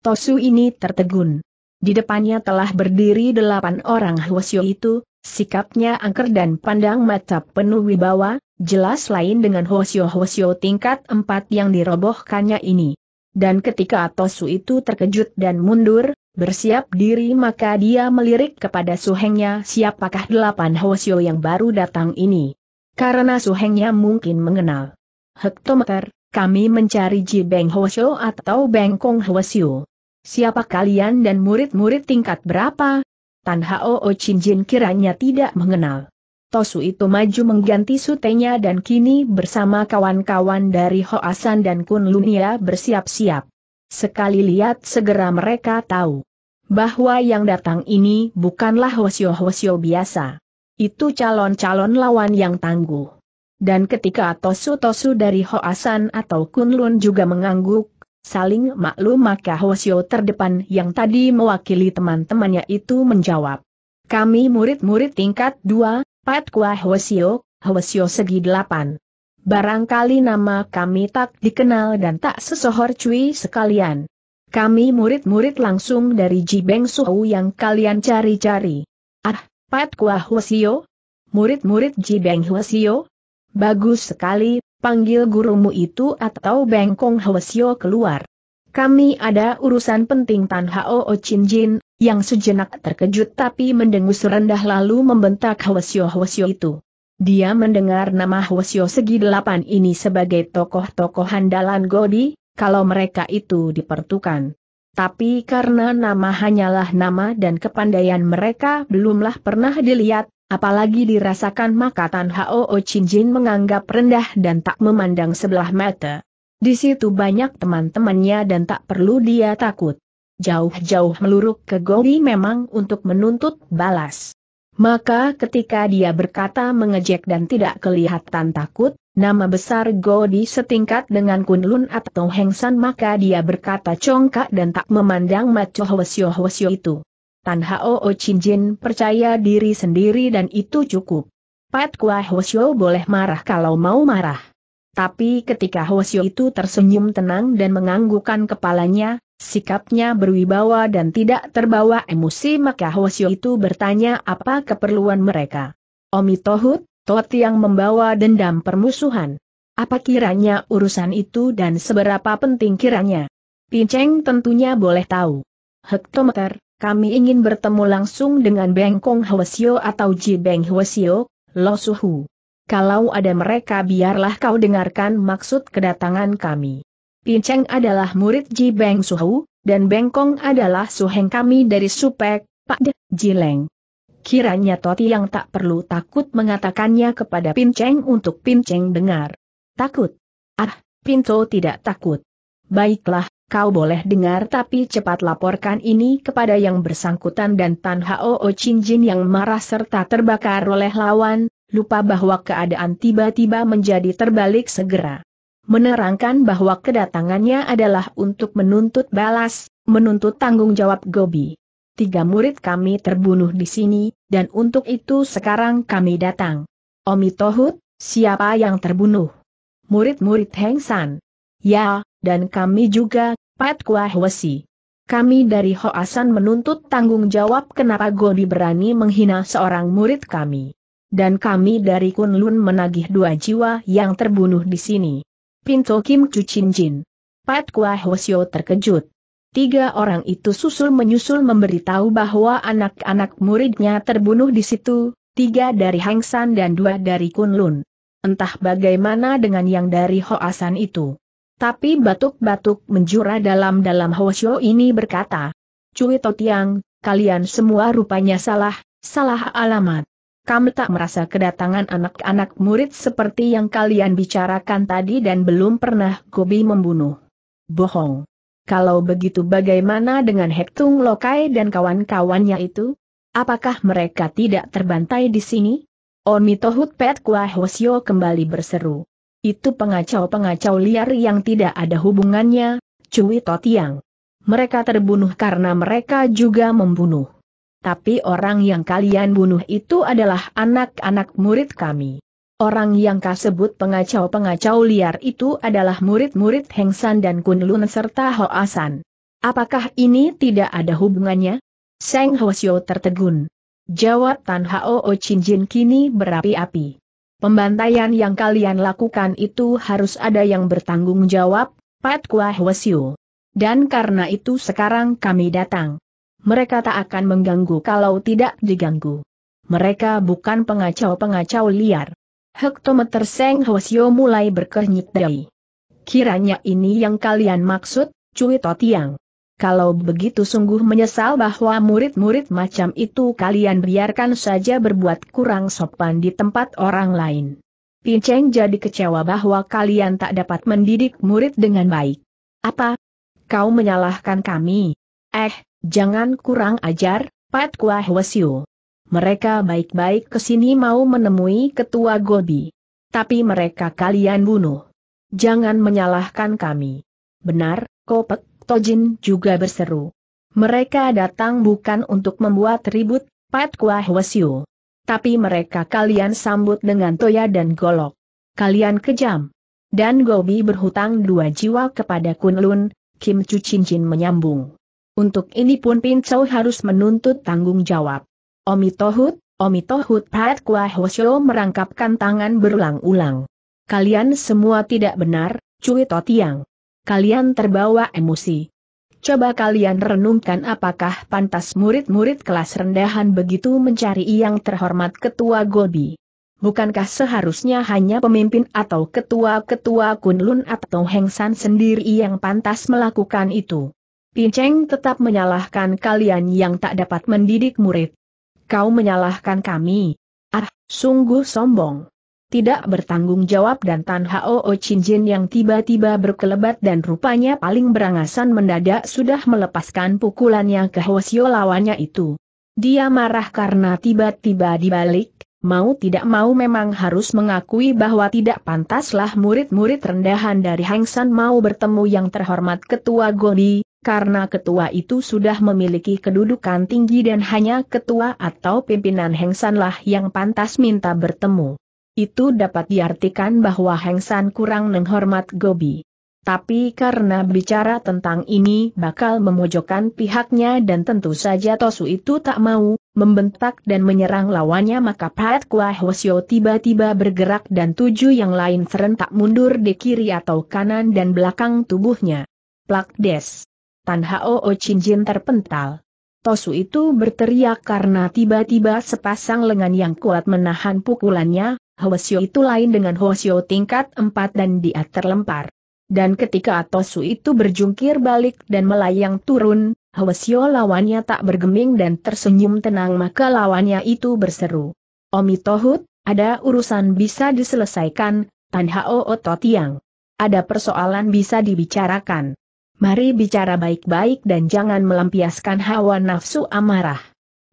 Tosu ini tertegun. Di depannya telah berdiri delapan orang Hwasyo itu, sikapnya angker dan pandang mata penuh wibawa, jelas lain dengan Hwasyo-Hwasyo tingkat empat yang dirobohkannya ini. Dan ketika Tosu itu terkejut dan mundur, Bersiap diri maka dia melirik kepada suhengnya siapakah delapan Hosio yang baru datang ini. Karena suhengnya mungkin mengenal. Hektometer, kami mencari Ji Beng Hosio atau Beng Kong Hosio. Siapa kalian dan murid-murid tingkat berapa? Tan Hao Chin Jin kiranya tidak mengenal. Tosu itu maju mengganti sutenya dan kini bersama kawan-kawan dari Hoasan dan Kun Lunia bersiap-siap. Sekali lihat segera mereka tahu bahwa yang datang ini bukanlah hosyo-hosyo biasa. Itu calon-calon lawan yang tangguh. Dan ketika tosu-tosu dari Hoasan atau Kunlun juga mengangguk, saling maklum maka hosyo terdepan yang tadi mewakili teman-temannya itu menjawab. Kami murid-murid tingkat 2, Pat Kua Hwasio, Hwasio segi delapan. Barangkali nama kami tak dikenal dan tak sesohor cuy sekalian. Kami murid-murid langsung dari Jibeng Suhu yang kalian cari-cari. Ah, Pat Kua Huasio? Murid-murid Jibeng Huasio? Bagus sekali, panggil gurumu itu atau Bengkong Huasio keluar. Kami ada urusan penting Tan Hao Chin Jin, yang sejenak terkejut tapi mendengus rendah lalu membentak Huasio Huasio itu. Dia mendengar nama Hwasyo segi delapan ini sebagai tokoh-tokoh handalan Godi, kalau mereka itu dipertukan. Tapi karena nama hanyalah nama dan kepandaian mereka belumlah pernah dilihat, apalagi dirasakan maka Tan Hao Jin menganggap rendah dan tak memandang sebelah mata. Di situ banyak teman-temannya dan tak perlu dia takut. Jauh-jauh meluruk ke Gori memang untuk menuntut balas. Maka ketika dia berkata mengejek dan tidak kelihatan takut, nama besar Godi setingkat dengan Kunlun atau Hengsan maka dia berkata congkak dan tak memandang maco hwasyo hwasyo itu. Tan Hao O Chin Jin percaya diri sendiri dan itu cukup. Pat Kua Hwasyo boleh marah kalau mau marah. Tapi ketika Hwasyo itu tersenyum tenang dan menganggukkan kepalanya, Sikapnya berwibawa dan tidak terbawa emosi maka Hwasyo itu bertanya apa keperluan mereka. Omi Tohut, yang membawa dendam permusuhan. Apa kiranya urusan itu dan seberapa penting kiranya? Pinceng tentunya boleh tahu. Hektometer, kami ingin bertemu langsung dengan Bengkong Hwasyo atau Ji Beng Hwasyo, Lo Suhu. Kalau ada mereka biarlah kau dengarkan maksud kedatangan kami. Pinceng adalah murid Ji Beng Suhu, dan Beng Kong adalah suheng kami dari Supek, Pak De, Jileng. Kiranya Toti yang tak perlu takut mengatakannya kepada Pinceng untuk Pinceng dengar. Takut? Ah, Pinto tidak takut. Baiklah, kau boleh dengar tapi cepat laporkan ini kepada yang bersangkutan dan Tan Hao Jin yang marah serta terbakar oleh lawan, lupa bahwa keadaan tiba-tiba menjadi terbalik segera menerangkan bahwa kedatangannya adalah untuk menuntut balas, menuntut tanggung jawab Gobi. Tiga murid kami terbunuh di sini, dan untuk itu sekarang kami datang. Omi Tohut, siapa yang terbunuh? Murid-murid Heng San. Ya, dan kami juga, Pat Kuah Wesi. Kami dari Hoasan menuntut tanggung jawab kenapa Gobi berani menghina seorang murid kami. Dan kami dari Kunlun menagih dua jiwa yang terbunuh di sini. Pintu Kim Cucin Jin. Pat Kua terkejut. Tiga orang itu susul menyusul memberitahu bahwa anak-anak muridnya terbunuh di situ, tiga dari Hang San dan dua dari Kun Lun. Entah bagaimana dengan yang dari Hoasan itu. Tapi batuk-batuk menjura dalam-dalam Hosio ini berkata, Cui Totiang, kalian semua rupanya salah, salah alamat kamu tak merasa kedatangan anak-anak murid seperti yang kalian bicarakan tadi dan belum pernah Gobi membunuh. Bohong. Kalau begitu bagaimana dengan Hektung Lokai dan kawan-kawannya itu? Apakah mereka tidak terbantai di sini? Onitohut Pet Kua Hosyo kembali berseru. Itu pengacau-pengacau liar yang tidak ada hubungannya, Cui Totiang. Mereka terbunuh karena mereka juga membunuh tapi orang yang kalian bunuh itu adalah anak-anak murid kami. Orang yang kasebut pengacau-pengacau liar itu adalah murid-murid Hengsan dan Kunlun serta Hoasan. Apakah ini tidak ada hubungannya? Seng Hwasyo tertegun. Jawab Tan Hao Jin kini berapi-api. Pembantaian yang kalian lakukan itu harus ada yang bertanggung jawab, Pat Kwa Dan karena itu sekarang kami datang mereka tak akan mengganggu kalau tidak diganggu. Mereka bukan pengacau-pengacau liar. Hektometer Seng Hwasyo mulai berkernyit dari. Kiranya ini yang kalian maksud, Cui Totiang. Kalau begitu sungguh menyesal bahwa murid-murid macam itu kalian biarkan saja berbuat kurang sopan di tempat orang lain. Pinceng jadi kecewa bahwa kalian tak dapat mendidik murid dengan baik. Apa? Kau menyalahkan kami? Eh, Jangan kurang ajar, Pat Kwa Hwasyu. Mereka baik-baik ke sini mau menemui ketua Gobi. Tapi mereka kalian bunuh. Jangan menyalahkan kami. Benar, Kopek Tojin juga berseru. Mereka datang bukan untuk membuat ribut, Pat Kwa Hwasyu. Tapi mereka kalian sambut dengan toya dan golok. Kalian kejam. Dan Gobi berhutang dua jiwa kepada Kunlun, Kim Chu Chin Chin menyambung. Untuk ini pun Pin Chow harus menuntut tanggung jawab. Omi Tohut, Omi Tohut Pat Kua Hoshio merangkapkan tangan berulang-ulang. Kalian semua tidak benar, Cui Totiang. Kalian terbawa emosi. Coba kalian renungkan apakah pantas murid-murid kelas rendahan begitu mencari yang terhormat ketua Gobi. Bukankah seharusnya hanya pemimpin atau ketua-ketua Kunlun atau Hengsan sendiri yang pantas melakukan itu? Pinceng tetap menyalahkan kalian yang tak dapat mendidik murid. Kau menyalahkan kami. Ah, sungguh sombong. Tidak bertanggung jawab dan Tan Hao Jin yang tiba-tiba berkelebat dan rupanya paling berangasan mendadak sudah melepaskan pukulannya ke Hwasyo lawannya itu. Dia marah karena tiba-tiba dibalik, mau tidak mau memang harus mengakui bahwa tidak pantaslah murid-murid rendahan dari Hang San mau bertemu yang terhormat ketua Godi, karena ketua itu sudah memiliki kedudukan tinggi dan hanya ketua atau pimpinan Heng Sanlah yang pantas minta bertemu. Itu dapat diartikan bahwa Heng San kurang menghormat Gobi. Tapi karena bicara tentang ini bakal memojokkan pihaknya dan tentu saja Tosu itu tak mau, membentak dan menyerang lawannya maka Pat Kua Hwasyo tiba-tiba bergerak dan tujuh yang lain serentak mundur di kiri atau kanan dan belakang tubuhnya. Plak des. Tan Hao o Jin terpental. Tosu itu berteriak karena tiba-tiba sepasang lengan yang kuat menahan pukulannya, Hwasyo itu lain dengan Hwasyo tingkat 4 dan dia terlempar. Dan ketika Tosu itu berjungkir balik dan melayang turun, Hwasyo lawannya tak bergeming dan tersenyum tenang maka lawannya itu berseru. Omi Tohut, ada urusan bisa diselesaikan, Tan Hao Tiang, Ada persoalan bisa dibicarakan. Mari bicara baik-baik dan jangan melampiaskan hawa nafsu amarah.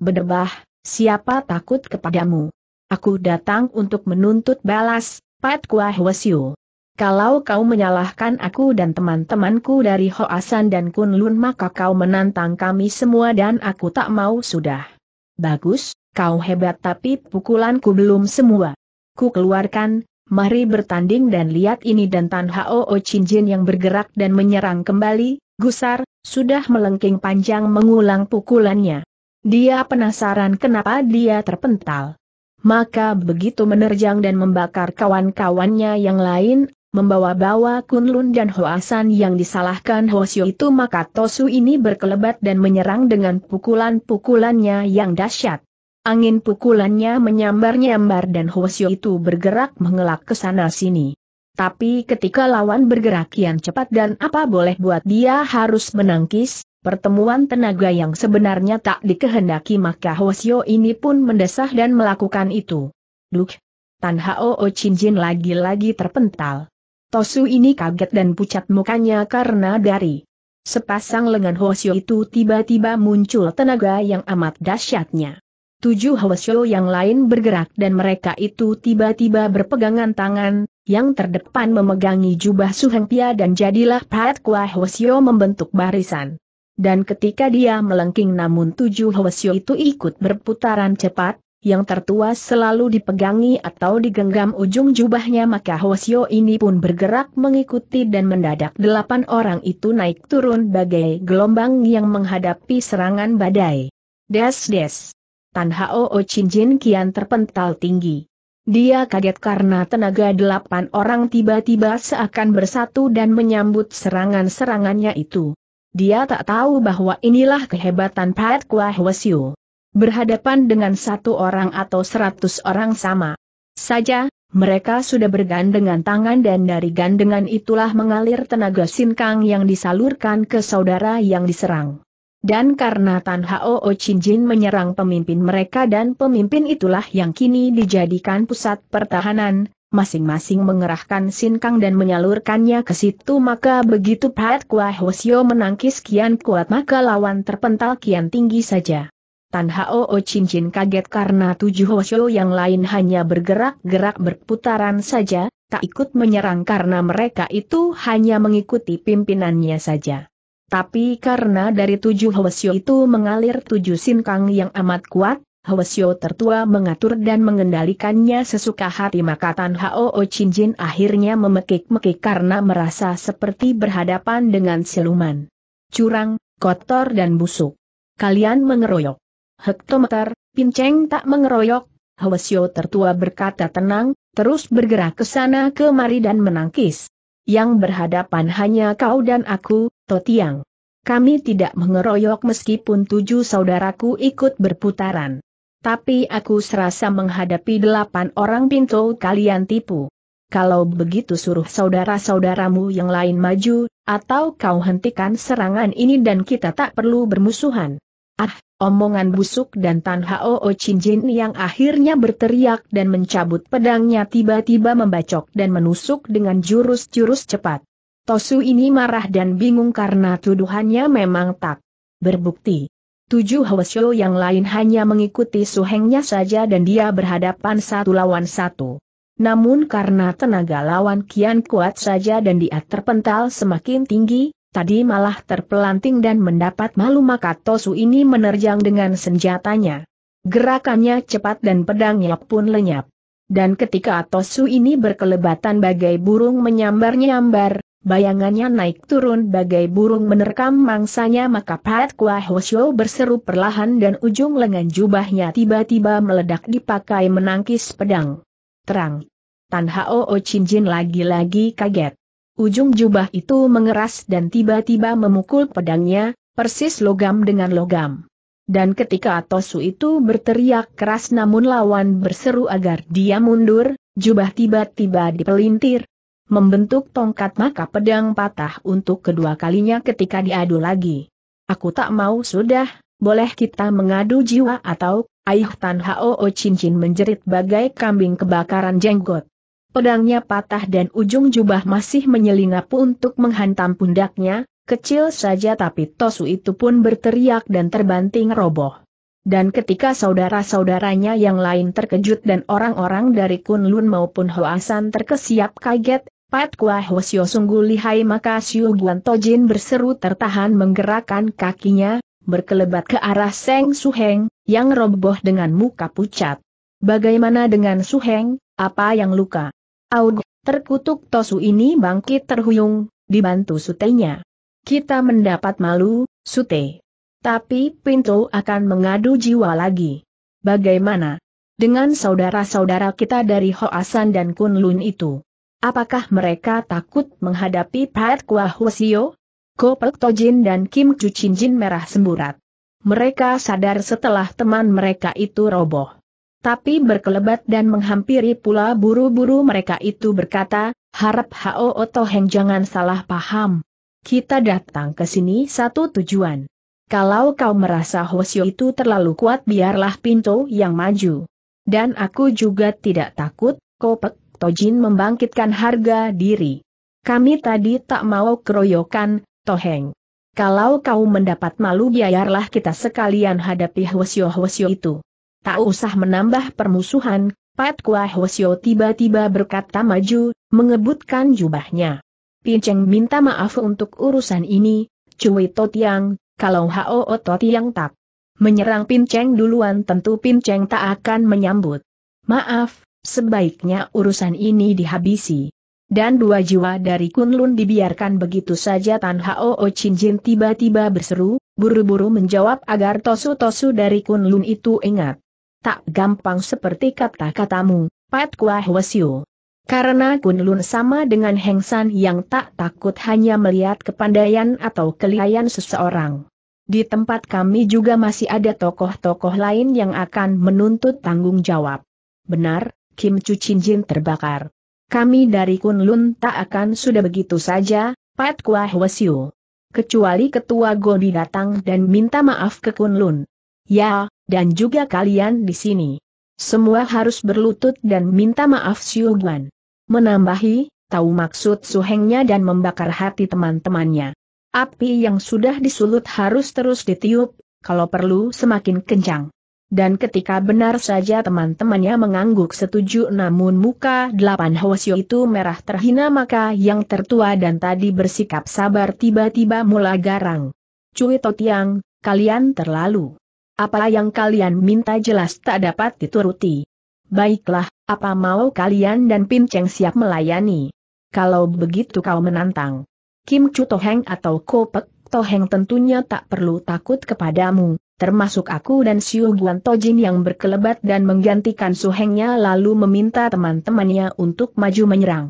Bedebah, siapa takut kepadamu? Aku datang untuk menuntut balas, Pat Kuah Wesyu. Kalau kau menyalahkan aku dan teman-temanku dari Hoasan dan Kunlun maka kau menantang kami semua dan aku tak mau sudah. Bagus, kau hebat tapi pukulanku belum semua. Ku keluarkan, mari bertanding dan lihat ini dan Tan Hao O Jin yang bergerak dan menyerang kembali, gusar, sudah melengking panjang mengulang pukulannya. Dia penasaran kenapa dia terpental. Maka begitu menerjang dan membakar kawan-kawannya yang lain, membawa-bawa Kunlun dan Hoasan yang disalahkan Hosyo itu maka Tosu ini berkelebat dan menyerang dengan pukulan-pukulannya yang dahsyat. Angin pukulannya menyambar-nyambar dan Hwasyo itu bergerak mengelak ke sana-sini. Tapi ketika lawan bergerak kian cepat dan apa boleh buat dia harus menangkis, pertemuan tenaga yang sebenarnya tak dikehendaki maka Hwasyo ini pun mendesah dan melakukan itu. Duk! Tan Hao Jin lagi-lagi terpental. Tosu ini kaget dan pucat mukanya karena dari sepasang lengan Hwasyo itu tiba-tiba muncul tenaga yang amat dahsyatnya. Tujuh Hwasyo yang lain bergerak dan mereka itu tiba-tiba berpegangan tangan, yang terdepan memegangi jubah Suheng Pia dan jadilah Pat Kua Hwasyo membentuk barisan. Dan ketika dia melengking namun tujuh Hwasyo itu ikut berputaran cepat, yang tertua selalu dipegangi atau digenggam ujung jubahnya maka Hwasyo ini pun bergerak mengikuti dan mendadak delapan orang itu naik turun bagai gelombang yang menghadapi serangan badai. Des-des. Tan Hao Jin kian terpental tinggi. Dia kaget karena tenaga delapan orang tiba-tiba seakan bersatu dan menyambut serangan-serangannya itu. Dia tak tahu bahwa inilah kehebatan Pat Kwa Hwasyu. Berhadapan dengan satu orang atau seratus orang sama. Saja, mereka sudah bergandengan tangan dan dari gandengan itulah mengalir tenaga sinkang yang disalurkan ke saudara yang diserang. Dan karena Tan Hao Jin menyerang pemimpin mereka dan pemimpin itulah yang kini dijadikan pusat pertahanan, masing-masing mengerahkan sinkang dan menyalurkannya ke situ maka begitu Pat Kua Hosio menangkis kian kuat maka lawan terpental kian tinggi saja. Tan Hao Jin kaget karena tujuh Hosio yang lain hanya bergerak-gerak berputaran saja, tak ikut menyerang karena mereka itu hanya mengikuti pimpinannya saja. Tapi karena dari tujuh Hwasyo itu mengalir tujuh sinkang yang amat kuat, Hwasyo tertua mengatur dan mengendalikannya sesuka hati maka Tan Hao Chinjin akhirnya memekik-mekik karena merasa seperti berhadapan dengan siluman. Curang, kotor dan busuk. Kalian mengeroyok. Hektometer, Pinceng tak mengeroyok, Hwasyo tertua berkata tenang, terus bergerak ke sana kemari dan menangkis. Yang berhadapan hanya kau dan aku, Totiang. Kami tidak mengeroyok meskipun tujuh saudaraku ikut berputaran. Tapi aku serasa menghadapi delapan orang pintu kalian tipu. Kalau begitu suruh saudara-saudaramu yang lain maju, atau kau hentikan serangan ini dan kita tak perlu bermusuhan. Ah, omongan busuk dan Tan Hao Chin Jin yang akhirnya berteriak dan mencabut pedangnya tiba-tiba membacok dan menusuk dengan jurus-jurus cepat. Tosu ini marah dan bingung karena tuduhannya memang tak berbukti. Tujuh Hwasyo yang lain hanya mengikuti suhengnya saja dan dia berhadapan satu lawan satu. Namun karena tenaga lawan kian kuat saja dan dia terpental semakin tinggi, tadi malah terpelanting dan mendapat malu maka Tosu ini menerjang dengan senjatanya. Gerakannya cepat dan pedangnya pun lenyap. Dan ketika Tosu ini berkelebatan bagai burung menyambar-nyambar, bayangannya naik turun bagai burung menerkam mangsanya maka Pat Kwa Hoshio berseru perlahan dan ujung lengan jubahnya tiba-tiba meledak dipakai menangkis pedang. Terang. Tan Hao Chin lagi-lagi kaget. Ujung jubah itu mengeras dan tiba-tiba memukul pedangnya, persis logam dengan logam. Dan ketika Atosu itu berteriak keras namun lawan berseru agar dia mundur, jubah tiba-tiba dipelintir, membentuk tongkat maka pedang patah untuk kedua kalinya ketika diadu lagi. Aku tak mau sudah, boleh kita mengadu jiwa atau, ayah Tan Hao Cincin menjerit bagai kambing kebakaran jenggot. Pedangnya patah dan ujung jubah masih menyelinap untuk menghantam pundaknya, kecil saja tapi Tosu itu pun berteriak dan terbanting roboh. Dan ketika saudara-saudaranya yang lain terkejut dan orang-orang dari Kunlun maupun Hoasan terkesiap kaget, Pat Kua Hwasyo sungguh lihai maka Siu Guan Tojin berseru tertahan menggerakkan kakinya, berkelebat ke arah Seng Heng yang roboh dengan muka pucat. Bagaimana dengan Su Heng? apa yang luka? Aud, terkutuk Tosu ini bangkit terhuyung, dibantu sutenya. Kita mendapat malu, sute. Tapi Pintu akan mengadu jiwa lagi. Bagaimana? Dengan saudara-saudara kita dari Hoasan dan Kunlun itu. Apakah mereka takut menghadapi Pat Kwa Hwasio? Ko Pek Tojin dan Kim Chu Chin Jin merah semburat. Mereka sadar setelah teman mereka itu roboh. Tapi berkelebat dan menghampiri pula buru-buru mereka itu berkata, harap Hao Oto Heng jangan salah paham. Kita datang ke sini satu tujuan. Kalau kau merasa Hosio itu terlalu kuat biarlah pintu yang maju. Dan aku juga tidak takut, Kopek Tojin membangkitkan harga diri. Kami tadi tak mau keroyokan, Toheng. Kalau kau mendapat malu biayarlah kita sekalian hadapi hwasyo-hwasyo itu. Tak usah menambah permusuhan, Pat Kua Hwasyo tiba-tiba berkata maju, mengebutkan jubahnya. Pinceng minta maaf untuk urusan ini, Cui Totiang, kalau Hao Totiang tak menyerang Pinceng duluan tentu Pinceng tak akan menyambut. Maaf, sebaiknya urusan ini dihabisi. Dan dua jiwa dari Kunlun dibiarkan begitu saja Tan Hao Jin tiba-tiba berseru, buru-buru menjawab agar tosu-tosu dari Kunlun itu ingat. Tak gampang seperti kata-katamu, Pat Kwa Hwasyo. Karena Kunlun sama dengan Heng San yang tak takut hanya melihat kepandaian atau kelihayan seseorang. Di tempat kami juga masih ada tokoh-tokoh lain yang akan menuntut tanggung jawab. Benar, Kim Chu Chin Jin terbakar. Kami dari Kunlun tak akan sudah begitu saja, Pat Kua Hwasyu. Kecuali Ketua Godi datang dan minta maaf ke Kunlun. Ya, dan juga kalian di sini. Semua harus berlutut dan minta maaf Siu Guan. Menambahi, tahu maksud suhengnya dan membakar hati teman-temannya. Api yang sudah disulut harus terus ditiup, kalau perlu semakin kencang. Dan ketika benar saja teman-temannya mengangguk setuju namun muka delapan Hwasyo itu merah terhina maka yang tertua dan tadi bersikap sabar tiba-tiba mula garang. Cui Totiang, kalian terlalu. Apa yang kalian minta jelas tak dapat dituruti. Baiklah, apa mau kalian dan Pin Cheng siap melayani. Kalau begitu kau menantang. Kim Chu Toheng atau Kopek Toheng tentunya tak perlu takut kepadamu, termasuk aku dan Xiu Guan Tojin yang berkelebat dan menggantikan suhengnya lalu meminta teman-temannya untuk maju menyerang.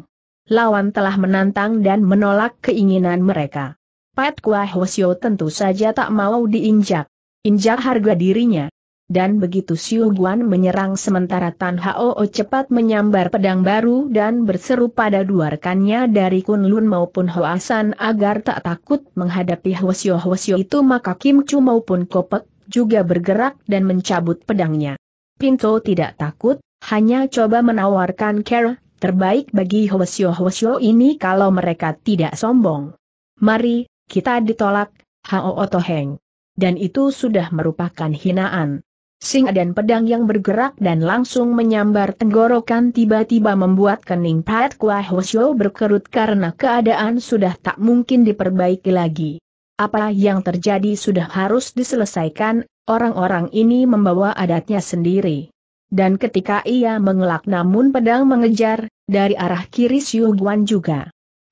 Lawan telah menantang dan menolak keinginan mereka. Pat Kua Hosio tentu saja tak mau diinjak. Injak harga dirinya. Dan begitu Xiu Guan menyerang sementara Tan Hao cepat menyambar pedang baru dan berseru pada dua rekannya dari Kunlun maupun Hoasan agar tak takut menghadapi Hwasyo Hwasyo itu maka Kim Chu maupun Kopek juga bergerak dan mencabut pedangnya. Pinto tidak takut, hanya coba menawarkan care terbaik bagi Hwasyo-Hwasyo ini kalau mereka tidak sombong. Mari, kita ditolak, Hao Otoheng. Dan itu sudah merupakan hinaan. Singa dan pedang yang bergerak dan langsung menyambar tenggorokan tiba-tiba membuat kening Pat Kwa Hwasyo berkerut karena keadaan sudah tak mungkin diperbaiki lagi. Apa yang terjadi sudah harus diselesaikan, orang-orang ini membawa adatnya sendiri. Dan ketika ia mengelak namun pedang mengejar, dari arah kiri Xiu Guan juga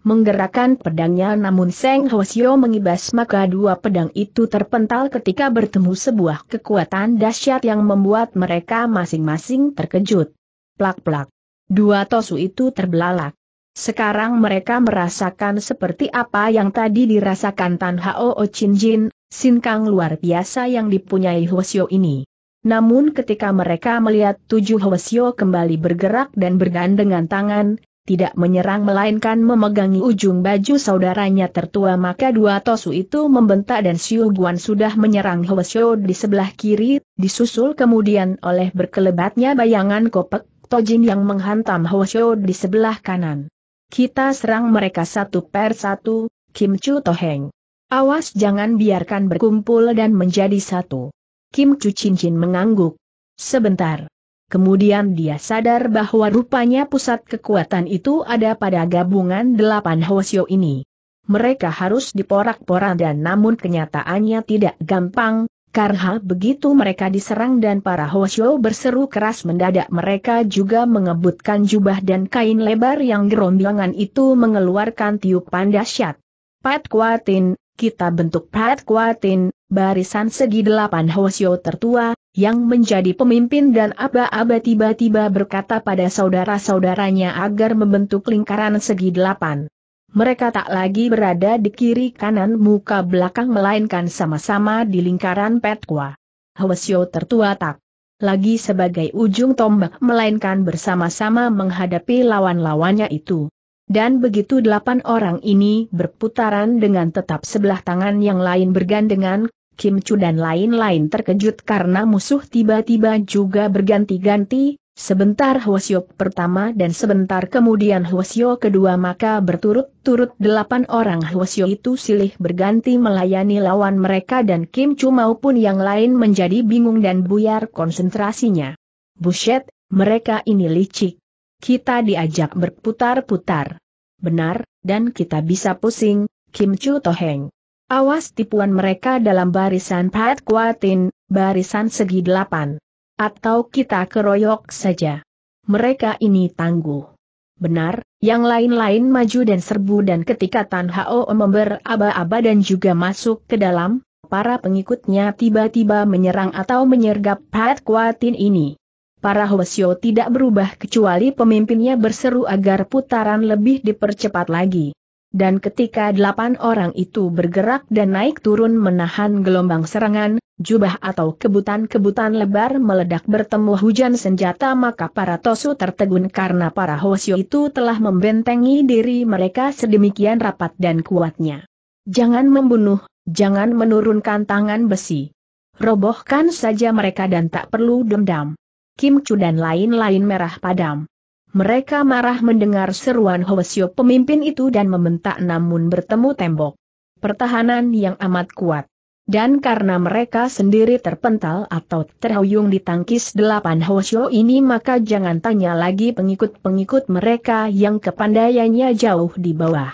menggerakkan pedangnya namun Seng Siu mengibas maka dua pedang itu terpental ketika bertemu sebuah kekuatan dahsyat yang membuat mereka masing-masing terkejut. Plak-plak. Dua tosu itu terbelalak. Sekarang mereka merasakan seperti apa yang tadi dirasakan Tan Hao Chin Jin, Sin Kang luar biasa yang dipunyai Hwasyo ini. Namun ketika mereka melihat tujuh Hwasyo kembali bergerak dan bergandengan tangan, tidak menyerang melainkan memegangi ujung baju saudaranya tertua maka dua tosu itu membentak dan Xiu Guan sudah menyerang Hwasyo di sebelah kiri, disusul kemudian oleh berkelebatnya bayangan Kopek Tojin yang menghantam Hwasyo di sebelah kanan. Kita serang mereka satu per satu, Kim Chu Toheng. Awas jangan biarkan berkumpul dan menjadi satu. Kim Chu Cincin mengangguk. Sebentar. Kemudian dia sadar bahwa rupanya pusat kekuatan itu ada pada gabungan delapan Hwasyo ini mereka harus diporak porak dan namun kenyataannya tidak gampang, karena begitu mereka diserang dan para Hoshio berseru keras mendadak mereka juga mengebutkan jubah dan kain lebar yang gerombolan itu mengeluarkan tiupan dahsyat. Pat Kuatin, kita bentuk Pat Kuatin, barisan segi delapan Hoshio tertua, yang menjadi pemimpin dan aba-aba tiba-tiba berkata pada saudara-saudaranya agar membentuk lingkaran segi delapan. Mereka tak lagi berada di kiri kanan muka belakang melainkan sama-sama di lingkaran petkwa. Hwasyo tertua tak lagi sebagai ujung tombak melainkan bersama-sama menghadapi lawan-lawannya itu. Dan begitu delapan orang ini berputaran dengan tetap sebelah tangan yang lain bergandengan, Kim Chu dan lain-lain terkejut karena musuh tiba-tiba juga berganti-ganti, Sebentar Hwasyo pertama dan sebentar kemudian Hwasyo kedua maka berturut-turut delapan orang Hwasyo itu silih berganti melayani lawan mereka dan Kim Chu maupun yang lain menjadi bingung dan buyar konsentrasinya. Buset, mereka ini licik. Kita diajak berputar-putar. Benar, dan kita bisa pusing, Kim Chu Toheng. Awas tipuan mereka dalam barisan Pat Kuatin, barisan segi delapan. Atau kita keroyok saja. Mereka ini tangguh. Benar, yang lain-lain maju dan serbu dan ketika Tan Hao aba aba dan juga masuk ke dalam, para pengikutnya tiba-tiba menyerang atau menyergap Pat Kuatin ini. Para Hwasyo tidak berubah kecuali pemimpinnya berseru agar putaran lebih dipercepat lagi. Dan ketika delapan orang itu bergerak dan naik turun menahan gelombang serangan, jubah atau kebutan-kebutan lebar meledak bertemu hujan senjata maka para Tosu tertegun karena para Hosyo itu telah membentengi diri mereka sedemikian rapat dan kuatnya. Jangan membunuh, jangan menurunkan tangan besi. Robohkan saja mereka dan tak perlu dendam. Kim Chu dan lain-lain merah padam. Mereka marah mendengar seruan Hosyo pemimpin itu dan membentak namun bertemu tembok. Pertahanan yang amat kuat dan karena mereka sendiri terpental atau terhuyung di tangkis delapan Hosyo ini maka jangan tanya lagi pengikut-pengikut mereka yang kepandaiannya jauh di bawah.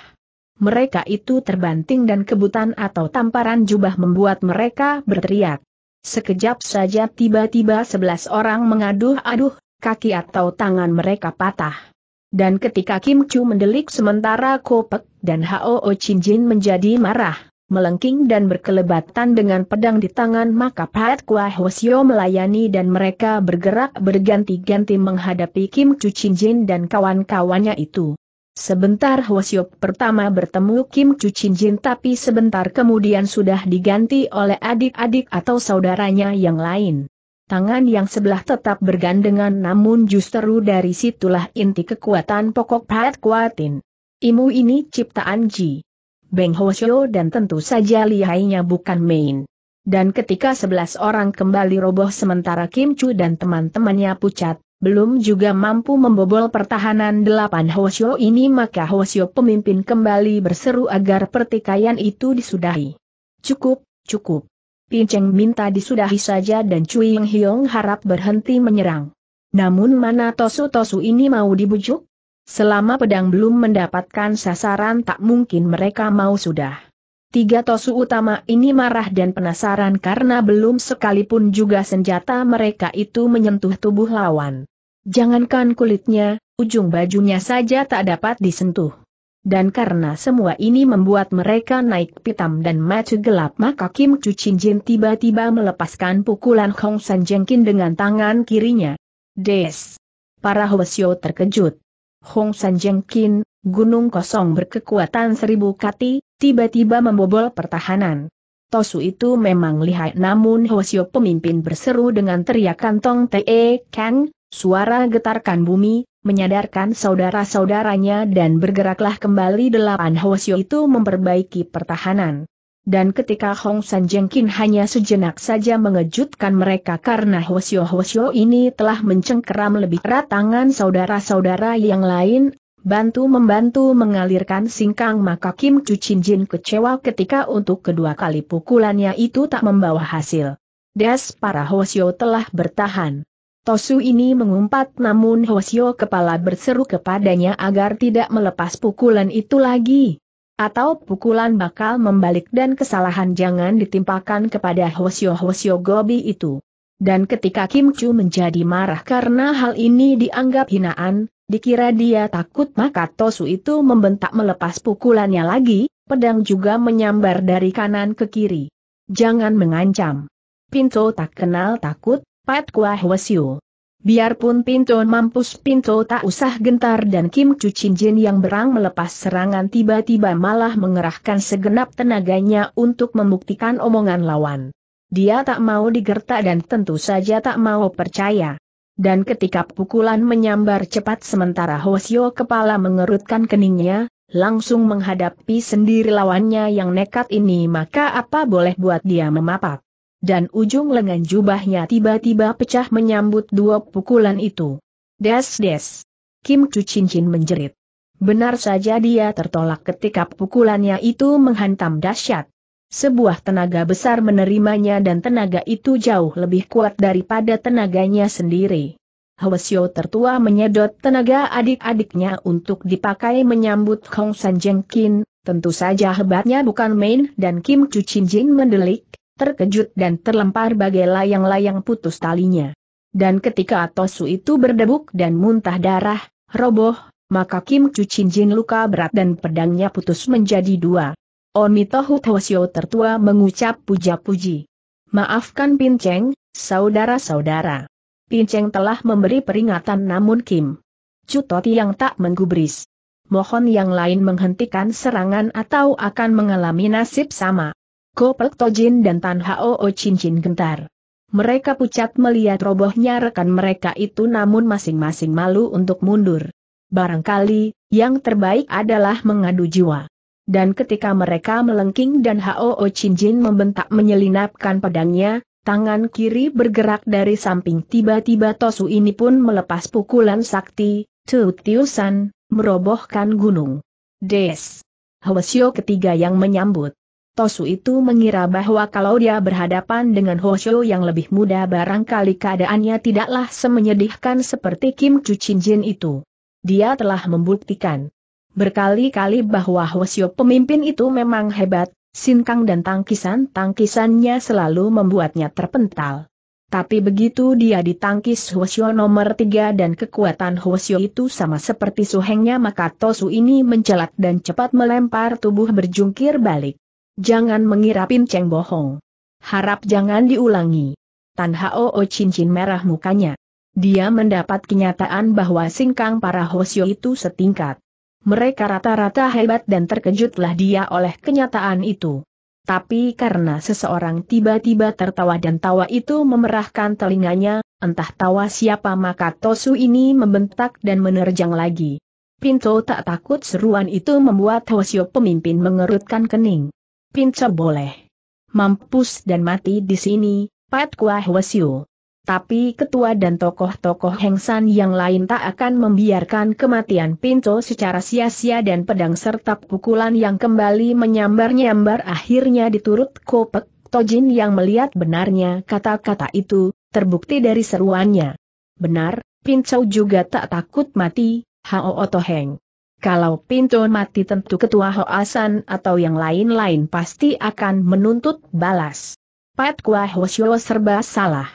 Mereka itu terbanting dan kebutan atau tamparan jubah membuat mereka berteriak. Sekejap saja tiba-tiba sebelas orang mengaduh-aduh, kaki atau tangan mereka patah. Dan ketika Kim Chu mendelik sementara Kopek dan Hao Chin Jin menjadi marah, melengking dan berkelebatan dengan pedang di tangan maka Pat Kua Hwasyo melayani dan mereka bergerak berganti-ganti menghadapi Kim Cucin Jin dan kawan-kawannya itu. Sebentar Hwasyo pertama bertemu Kim Cucin Jin tapi sebentar kemudian sudah diganti oleh adik-adik atau saudaranya yang lain. Tangan yang sebelah tetap bergandengan namun justru dari situlah inti kekuatan pokok Pat Tin. Imu ini ciptaan Ji. Beng Xiu dan tentu saja lihainya bukan main. Dan ketika sebelas orang kembali roboh sementara Kim Chu dan teman-temannya pucat, belum juga mampu membobol pertahanan delapan Xiu ini maka Xiu pemimpin kembali berseru agar pertikaian itu disudahi. Cukup, cukup. Cheng minta disudahi saja dan Cui Yong Hiong harap berhenti menyerang. Namun mana Tosu Tosu ini mau dibujuk? selama pedang belum mendapatkan sasaran tak mungkin mereka mau sudah. Tiga tosu utama ini marah dan penasaran karena belum sekalipun juga senjata mereka itu menyentuh tubuh lawan. Jangankan kulitnya, ujung bajunya saja tak dapat disentuh. Dan karena semua ini membuat mereka naik pitam dan maju gelap maka Kim Cucin Jin tiba-tiba melepaskan pukulan Hong San Jengkin dengan tangan kirinya. Des! Para Hwasyo terkejut. Hong San Jeng gunung kosong berkekuatan seribu kati, tiba-tiba membobol pertahanan. Tosu itu memang lihai namun Hosio pemimpin berseru dengan teriakan Tong Te Kang, suara getarkan bumi, menyadarkan saudara-saudaranya dan bergeraklah kembali delapan Hosio itu memperbaiki pertahanan. Dan ketika Hong San Jengkin hanya sejenak saja mengejutkan mereka karena Hwasyo Hwasyo ini telah mencengkeram lebih erat tangan saudara-saudara yang lain, bantu-membantu mengalirkan singkang maka Kim Cucin Jin kecewa ketika untuk kedua kali pukulannya itu tak membawa hasil. Des para Hwasyo telah bertahan. Tosu ini mengumpat namun Hwasyo kepala berseru kepadanya agar tidak melepas pukulan itu lagi. Atau pukulan bakal membalik dan kesalahan jangan ditimpakan kepada Hwasyo-Hwasyo Gobi itu. Dan ketika Kim Chu menjadi marah karena hal ini dianggap hinaan, dikira dia takut maka Tosu itu membentak melepas pukulannya lagi, pedang juga menyambar dari kanan ke kiri. Jangan mengancam. Pinto tak kenal takut, Pat Kua Hwasyo. Biarpun Pinto mampus Pinto tak usah gentar dan Kim Chin Jin yang berang melepas serangan tiba-tiba malah mengerahkan segenap tenaganya untuk membuktikan omongan lawan. Dia tak mau digertak dan tentu saja tak mau percaya. Dan ketika pukulan menyambar cepat sementara Hosio kepala mengerutkan keningnya, langsung menghadapi sendiri lawannya yang nekat ini maka apa boleh buat dia memapak dan ujung lengan jubahnya tiba-tiba pecah menyambut dua pukulan itu. Des-des. Kim Chu Cincin menjerit. Benar saja dia tertolak ketika pukulannya itu menghantam dahsyat. Sebuah tenaga besar menerimanya dan tenaga itu jauh lebih kuat daripada tenaganya sendiri. Hwasyo tertua menyedot tenaga adik-adiknya untuk dipakai menyambut Hong San Jeng tentu saja hebatnya bukan main dan Kim Chu Chin mendelik, terkejut dan terlempar bagai layang-layang putus talinya. Dan ketika Tosu itu berdebuk dan muntah darah, roboh, maka Kim Cucin Jin luka berat dan pedangnya putus menjadi dua. Omitohu Tosio tertua mengucap puja-puji. Maafkan Pinceng, saudara-saudara. Pinceng telah memberi peringatan namun Kim. Cutoti yang tak menggubris. Mohon yang lain menghentikan serangan atau akan mengalami nasib sama. Ko Tojin dan Tan Hao O Cincin gentar. Mereka pucat melihat robohnya rekan mereka itu namun masing-masing malu untuk mundur. Barangkali, yang terbaik adalah mengadu jiwa. Dan ketika mereka melengking dan Hao O Cincin membentak menyelinapkan pedangnya, tangan kiri bergerak dari samping tiba-tiba Tosu ini pun melepas pukulan sakti, Tutiusan, merobohkan gunung. Des. Hwasyo ketiga yang menyambut. Tosu itu mengira bahwa kalau dia berhadapan dengan Hosho yang lebih muda barangkali keadaannya tidaklah semenyedihkan seperti Kim Chin Jin itu. Dia telah membuktikan berkali-kali bahwa Hosho pemimpin itu memang hebat, sinkang dan tangkisan-tangkisannya selalu membuatnya terpental. Tapi begitu dia ditangkis Hosho nomor tiga dan kekuatan Hosho itu sama seperti suhengnya maka Tosu ini mencelat dan cepat melempar tubuh berjungkir balik. Jangan mengira Pinceng bohong. Harap jangan diulangi. Tan Hao o cincin merah mukanya. Dia mendapat kenyataan bahwa singkang para Hosyo itu setingkat. Mereka rata-rata hebat dan terkejutlah dia oleh kenyataan itu. Tapi karena seseorang tiba-tiba tertawa dan tawa itu memerahkan telinganya, entah tawa siapa maka Tosu ini membentak dan menerjang lagi. Pinto tak takut seruan itu membuat Hosyo pemimpin mengerutkan kening pinca boleh. Mampus dan mati di sini, Pat Kuah wasiu. Tapi ketua dan tokoh-tokoh Hengsan yang lain tak akan membiarkan kematian Pinto secara sia-sia dan pedang serta pukulan yang kembali menyambar-nyambar akhirnya diturut Kopek Tojin yang melihat benarnya kata-kata itu, terbukti dari seruannya. Benar, Pinco juga tak takut mati, Hao Otoheng. Kalau pintu mati tentu ketua Hoasan atau yang lain-lain pasti akan menuntut balas. Pat Kua Hoshio serba salah.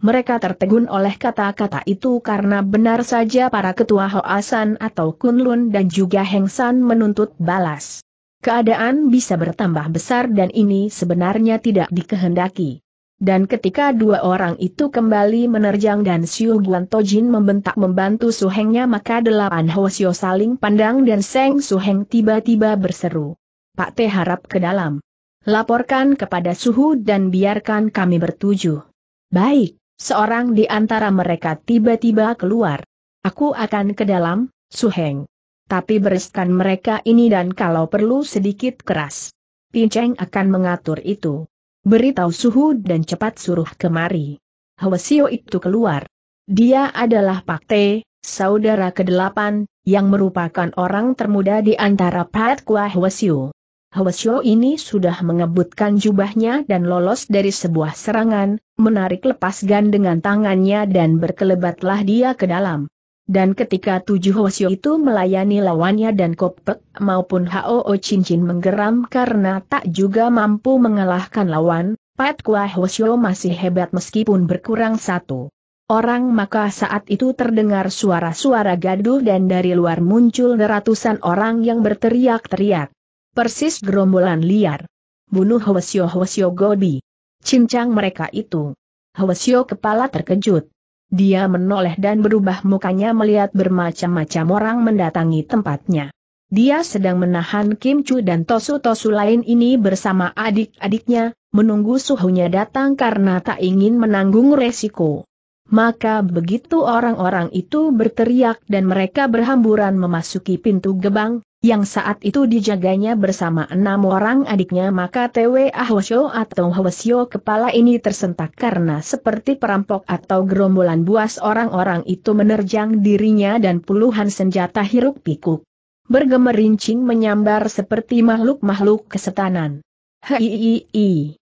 Mereka tertegun oleh kata-kata itu karena benar saja para ketua Hoasan atau Kunlun dan juga hengsan menuntut balas. Keadaan bisa bertambah besar dan ini sebenarnya tidak dikehendaki. Dan ketika dua orang itu kembali menerjang dan Siu Guan Tojin membentak membantu Suhengnya maka delapan Hosio saling pandang dan Seng Suheng tiba-tiba berseru. Pak Teh harap ke dalam. Laporkan kepada suhu dan biarkan kami bertujuh. Baik, seorang di antara mereka tiba-tiba keluar. Aku akan ke dalam, Suheng. Tapi bereskan mereka ini dan kalau perlu sedikit keras. Pinceng akan mengatur itu. Beritahu suhu dan cepat suruh kemari. Hwasio itu keluar. Dia adalah Pak Te, saudara kedelapan, yang merupakan orang termuda di antara Pat Kwa Hwasio. Hwasio ini sudah mengebutkan jubahnya dan lolos dari sebuah serangan, menarik lepas gan dengan tangannya dan berkelebatlah dia ke dalam. Dan ketika tujuh Hwasyo itu melayani lawannya dan Kopek maupun Hoo Cincin menggeram karena tak juga mampu mengalahkan lawan, Pat Kua Hwasyo masih hebat meskipun berkurang satu. Orang maka saat itu terdengar suara-suara gaduh dan dari luar muncul ratusan orang yang berteriak-teriak. Persis gerombolan liar. Bunuh Hwasyo Hwasyo Gobi. Cincang mereka itu. Hwasyo kepala terkejut. Dia menoleh dan berubah mukanya melihat bermacam-macam orang mendatangi tempatnya. Dia sedang menahan Kim Chu dan Tosu-Tosu lain ini bersama adik-adiknya, menunggu suhunya datang karena tak ingin menanggung resiko. Maka begitu orang-orang itu berteriak dan mereka berhamburan memasuki pintu gebang, yang saat itu dijaganya bersama enam orang adiknya maka TW Ahwasyo atau Hwasyo kepala ini tersentak karena seperti perampok atau gerombolan buas orang-orang itu menerjang dirinya dan puluhan senjata hiruk pikuk. Bergemerincing menyambar seperti makhluk-makhluk kesetanan. Hei,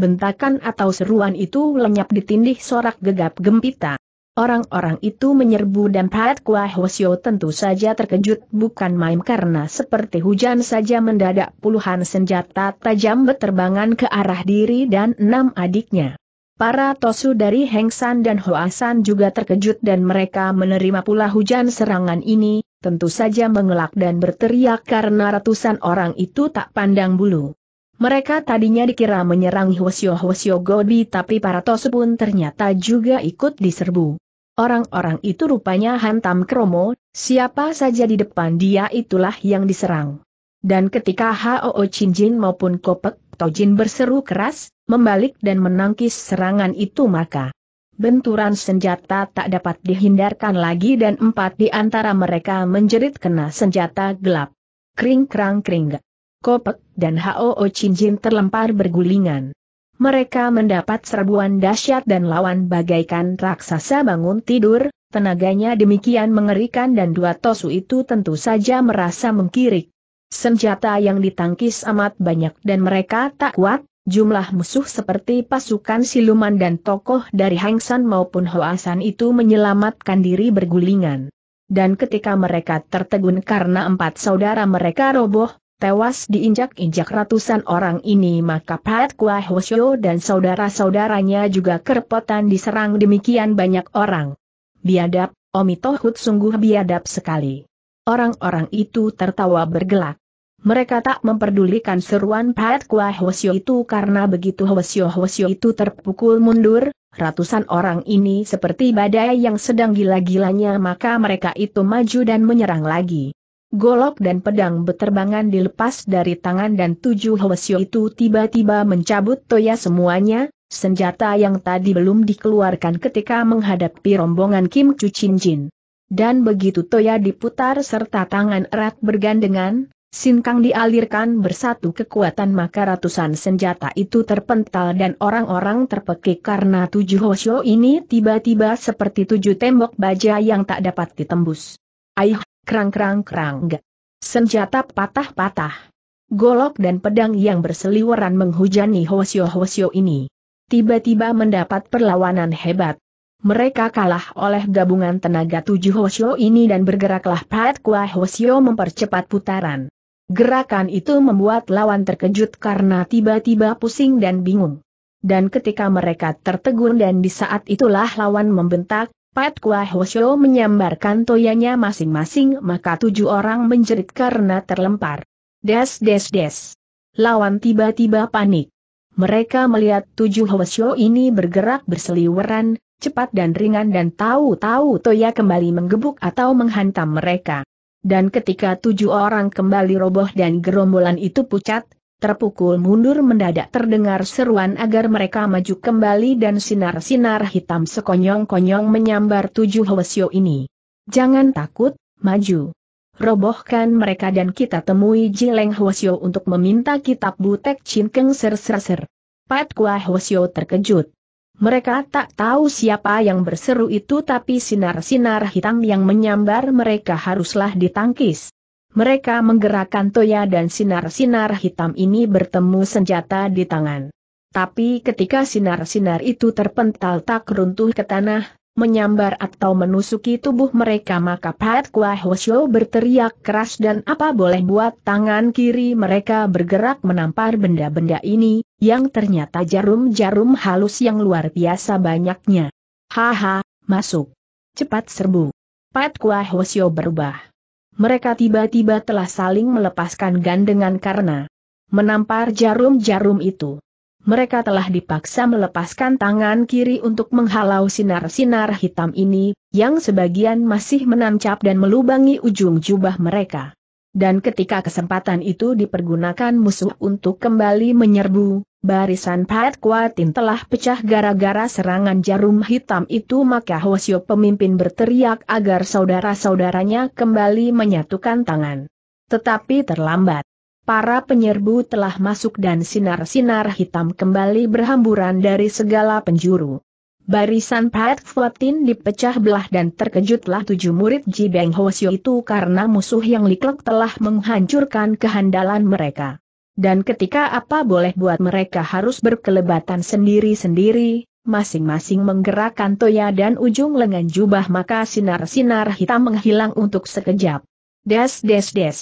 Bentakan atau seruan itu lenyap ditindih sorak gegap gempita. Orang-orang itu menyerbu dan Pat Kua Hosyo tentu saja terkejut bukan main karena seperti hujan saja mendadak puluhan senjata tajam berterbangan ke arah diri dan enam adiknya. Para tosu dari Heng San dan Hoasan juga terkejut dan mereka menerima pula hujan serangan ini, tentu saja mengelak dan berteriak karena ratusan orang itu tak pandang bulu. Mereka tadinya dikira menyerang Hwasyo Hwasyo Gobi tapi para tosu pun ternyata juga ikut diserbu. Orang-orang itu rupanya hantam kromo, siapa saja di depan dia itulah yang diserang. Dan ketika Hoo Chinjin maupun Kopek Tojin berseru keras, membalik dan menangkis serangan itu maka benturan senjata tak dapat dihindarkan lagi dan empat di antara mereka menjerit kena senjata gelap. Kring krang kring. Kopek dan Hoo Chinjin terlempar bergulingan. Mereka mendapat serbuan dahsyat dan lawan bagaikan raksasa bangun tidur, tenaganya demikian mengerikan dan dua tosu itu tentu saja merasa mengkirik. Senjata yang ditangkis amat banyak dan mereka tak kuat, jumlah musuh seperti pasukan siluman dan tokoh dari Hangsan maupun Hoasan itu menyelamatkan diri bergulingan. Dan ketika mereka tertegun karena empat saudara mereka roboh, Tewas diinjak-injak ratusan orang ini maka Pat Kua Hoshio dan saudara-saudaranya juga kerepotan diserang demikian banyak orang. Biadab, Omi Tohut sungguh biadab sekali. Orang-orang itu tertawa bergelak. Mereka tak memperdulikan seruan Pat Kua Hoshio itu karena begitu Hoshio Hoshio itu terpukul mundur, ratusan orang ini seperti badai yang sedang gila-gilanya maka mereka itu maju dan menyerang lagi. Golok dan pedang beterbangan dilepas dari tangan dan tujuh Hwasyo itu tiba-tiba mencabut toya semuanya, senjata yang tadi belum dikeluarkan ketika menghadapi rombongan Kim Chu Chin Jin. Dan begitu toya diputar serta tangan erat bergandengan, sinkang dialirkan bersatu kekuatan maka ratusan senjata itu terpental dan orang-orang terpekik karena tujuh Hwasyo ini tiba-tiba seperti tujuh tembok baja yang tak dapat ditembus. Aih! kerang-kerang-kerang, Senjata patah-patah. Golok dan pedang yang berseliweran menghujani Hosio-Hosio ini. Tiba-tiba mendapat perlawanan hebat. Mereka kalah oleh gabungan tenaga tujuh Hosio ini dan bergeraklah Pat Kua Hosio mempercepat putaran. Gerakan itu membuat lawan terkejut karena tiba-tiba pusing dan bingung. Dan ketika mereka tertegun dan di saat itulah lawan membentak, Pat Kua Hoshio menyambarkan toyanya masing-masing maka tujuh orang menjerit karena terlempar. Des des des. Lawan tiba-tiba panik. Mereka melihat tujuh Hoshio ini bergerak berseliweran, cepat dan ringan dan tahu-tahu toya kembali menggebuk atau menghantam mereka. Dan ketika tujuh orang kembali roboh dan gerombolan itu pucat, Terpukul mundur mendadak terdengar seruan agar mereka maju kembali dan sinar-sinar hitam sekonyong-konyong menyambar tujuh Hwasyo ini. Jangan takut, maju. Robohkan mereka dan kita temui Jileng Hwasyo untuk meminta kitab Butek Cinkeng Ser Ser Ser. Pat Kua Hwasyo terkejut. Mereka tak tahu siapa yang berseru itu tapi sinar-sinar hitam yang menyambar mereka haruslah ditangkis mereka menggerakkan toya dan sinar-sinar hitam ini bertemu senjata di tangan. Tapi ketika sinar-sinar itu terpental tak runtuh ke tanah, menyambar atau menusuki tubuh mereka maka Pat Kwa berteriak keras dan apa boleh buat tangan kiri mereka bergerak menampar benda-benda ini, yang ternyata jarum-jarum halus yang luar biasa banyaknya. Haha, masuk. Cepat serbu. Pat Kwa berubah. Mereka tiba-tiba telah saling melepaskan gandengan karena menampar jarum-jarum itu. Mereka telah dipaksa melepaskan tangan kiri untuk menghalau sinar-sinar hitam ini, yang sebagian masih menancap dan melubangi ujung jubah mereka. Dan ketika kesempatan itu dipergunakan musuh untuk kembali menyerbu, barisan Pat Kuatin telah pecah gara-gara serangan jarum hitam itu maka Hosio pemimpin berteriak agar saudara-saudaranya kembali menyatukan tangan. Tetapi terlambat. Para penyerbu telah masuk dan sinar-sinar hitam kembali berhamburan dari segala penjuru. Barisan Pat Fuatin dipecah belah dan terkejutlah tujuh murid Ji Beng Hosyo itu karena musuh yang liklek telah menghancurkan kehandalan mereka. Dan ketika apa boleh buat mereka harus berkelebatan sendiri-sendiri, masing-masing menggerakkan toya dan ujung lengan jubah maka sinar-sinar hitam menghilang untuk sekejap. Des des des.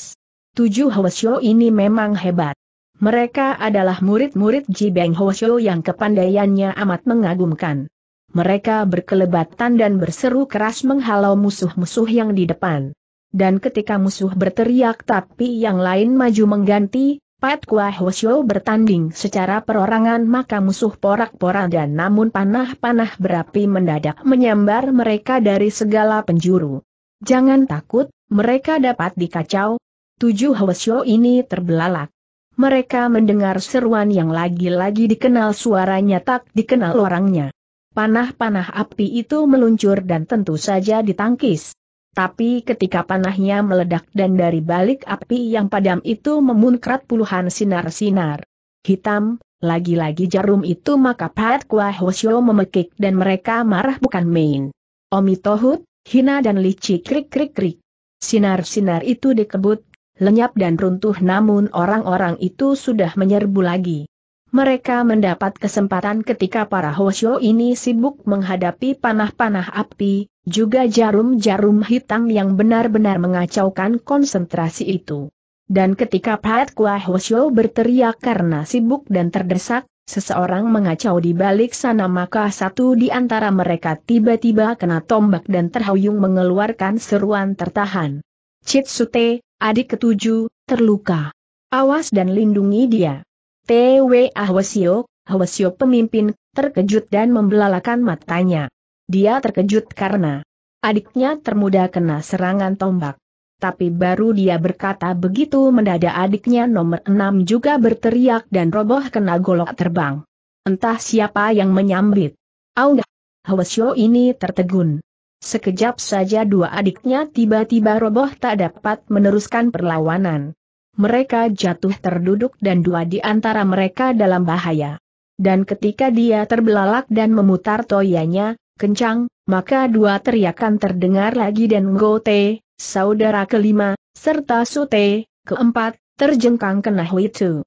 Tujuh Hwasyo ini memang hebat. Mereka adalah murid-murid Ji Beng Hwasyo yang kepandaiannya amat mengagumkan. Mereka berkelebatan dan berseru keras menghalau musuh-musuh yang di depan. Dan ketika musuh berteriak tapi yang lain maju mengganti, Pat Kua Hwasyo bertanding secara perorangan maka musuh porak-pora dan namun panah-panah berapi mendadak menyambar mereka dari segala penjuru. Jangan takut, mereka dapat dikacau. Tujuh Hwasyo ini terbelalak. Mereka mendengar seruan yang lagi-lagi dikenal suaranya tak dikenal orangnya. Panah-panah api itu meluncur dan tentu saja ditangkis. Tapi ketika panahnya meledak dan dari balik api yang padam itu memunkrat puluhan sinar-sinar hitam, lagi-lagi jarum itu maka Pat Kwa Hoshio memekik dan mereka marah bukan main. Omi Tohut, Hina dan Lici krik-krik-krik. Sinar-sinar itu dikebut, lenyap dan runtuh namun orang-orang itu sudah menyerbu lagi. Mereka mendapat kesempatan ketika para Hoshio ini sibuk menghadapi panah-panah api, juga jarum-jarum hitam yang benar-benar mengacaukan konsentrasi itu. Dan ketika Pat Kua Hoshio berteriak karena sibuk dan terdesak, seseorang mengacau di balik sana maka satu di antara mereka tiba-tiba kena tombak dan terhuyung mengeluarkan seruan tertahan. Chitsute, adik ketujuh, terluka. Awas dan lindungi dia. TW Ahwasio, Ahwasio pemimpin, terkejut dan membelalakan matanya. Dia terkejut karena adiknya termuda kena serangan tombak. Tapi baru dia berkata begitu mendadak adiknya nomor enam juga berteriak dan roboh kena golok terbang. Entah siapa yang menyambit. Aunggah, Hwasyo ini tertegun. Sekejap saja dua adiknya tiba-tiba roboh tak dapat meneruskan perlawanan mereka jatuh terduduk dan dua di antara mereka dalam bahaya. Dan ketika dia terbelalak dan memutar toyanya, kencang, maka dua teriakan terdengar lagi dan Ngote, saudara kelima, serta Sute, keempat, terjengkang kena Huitu.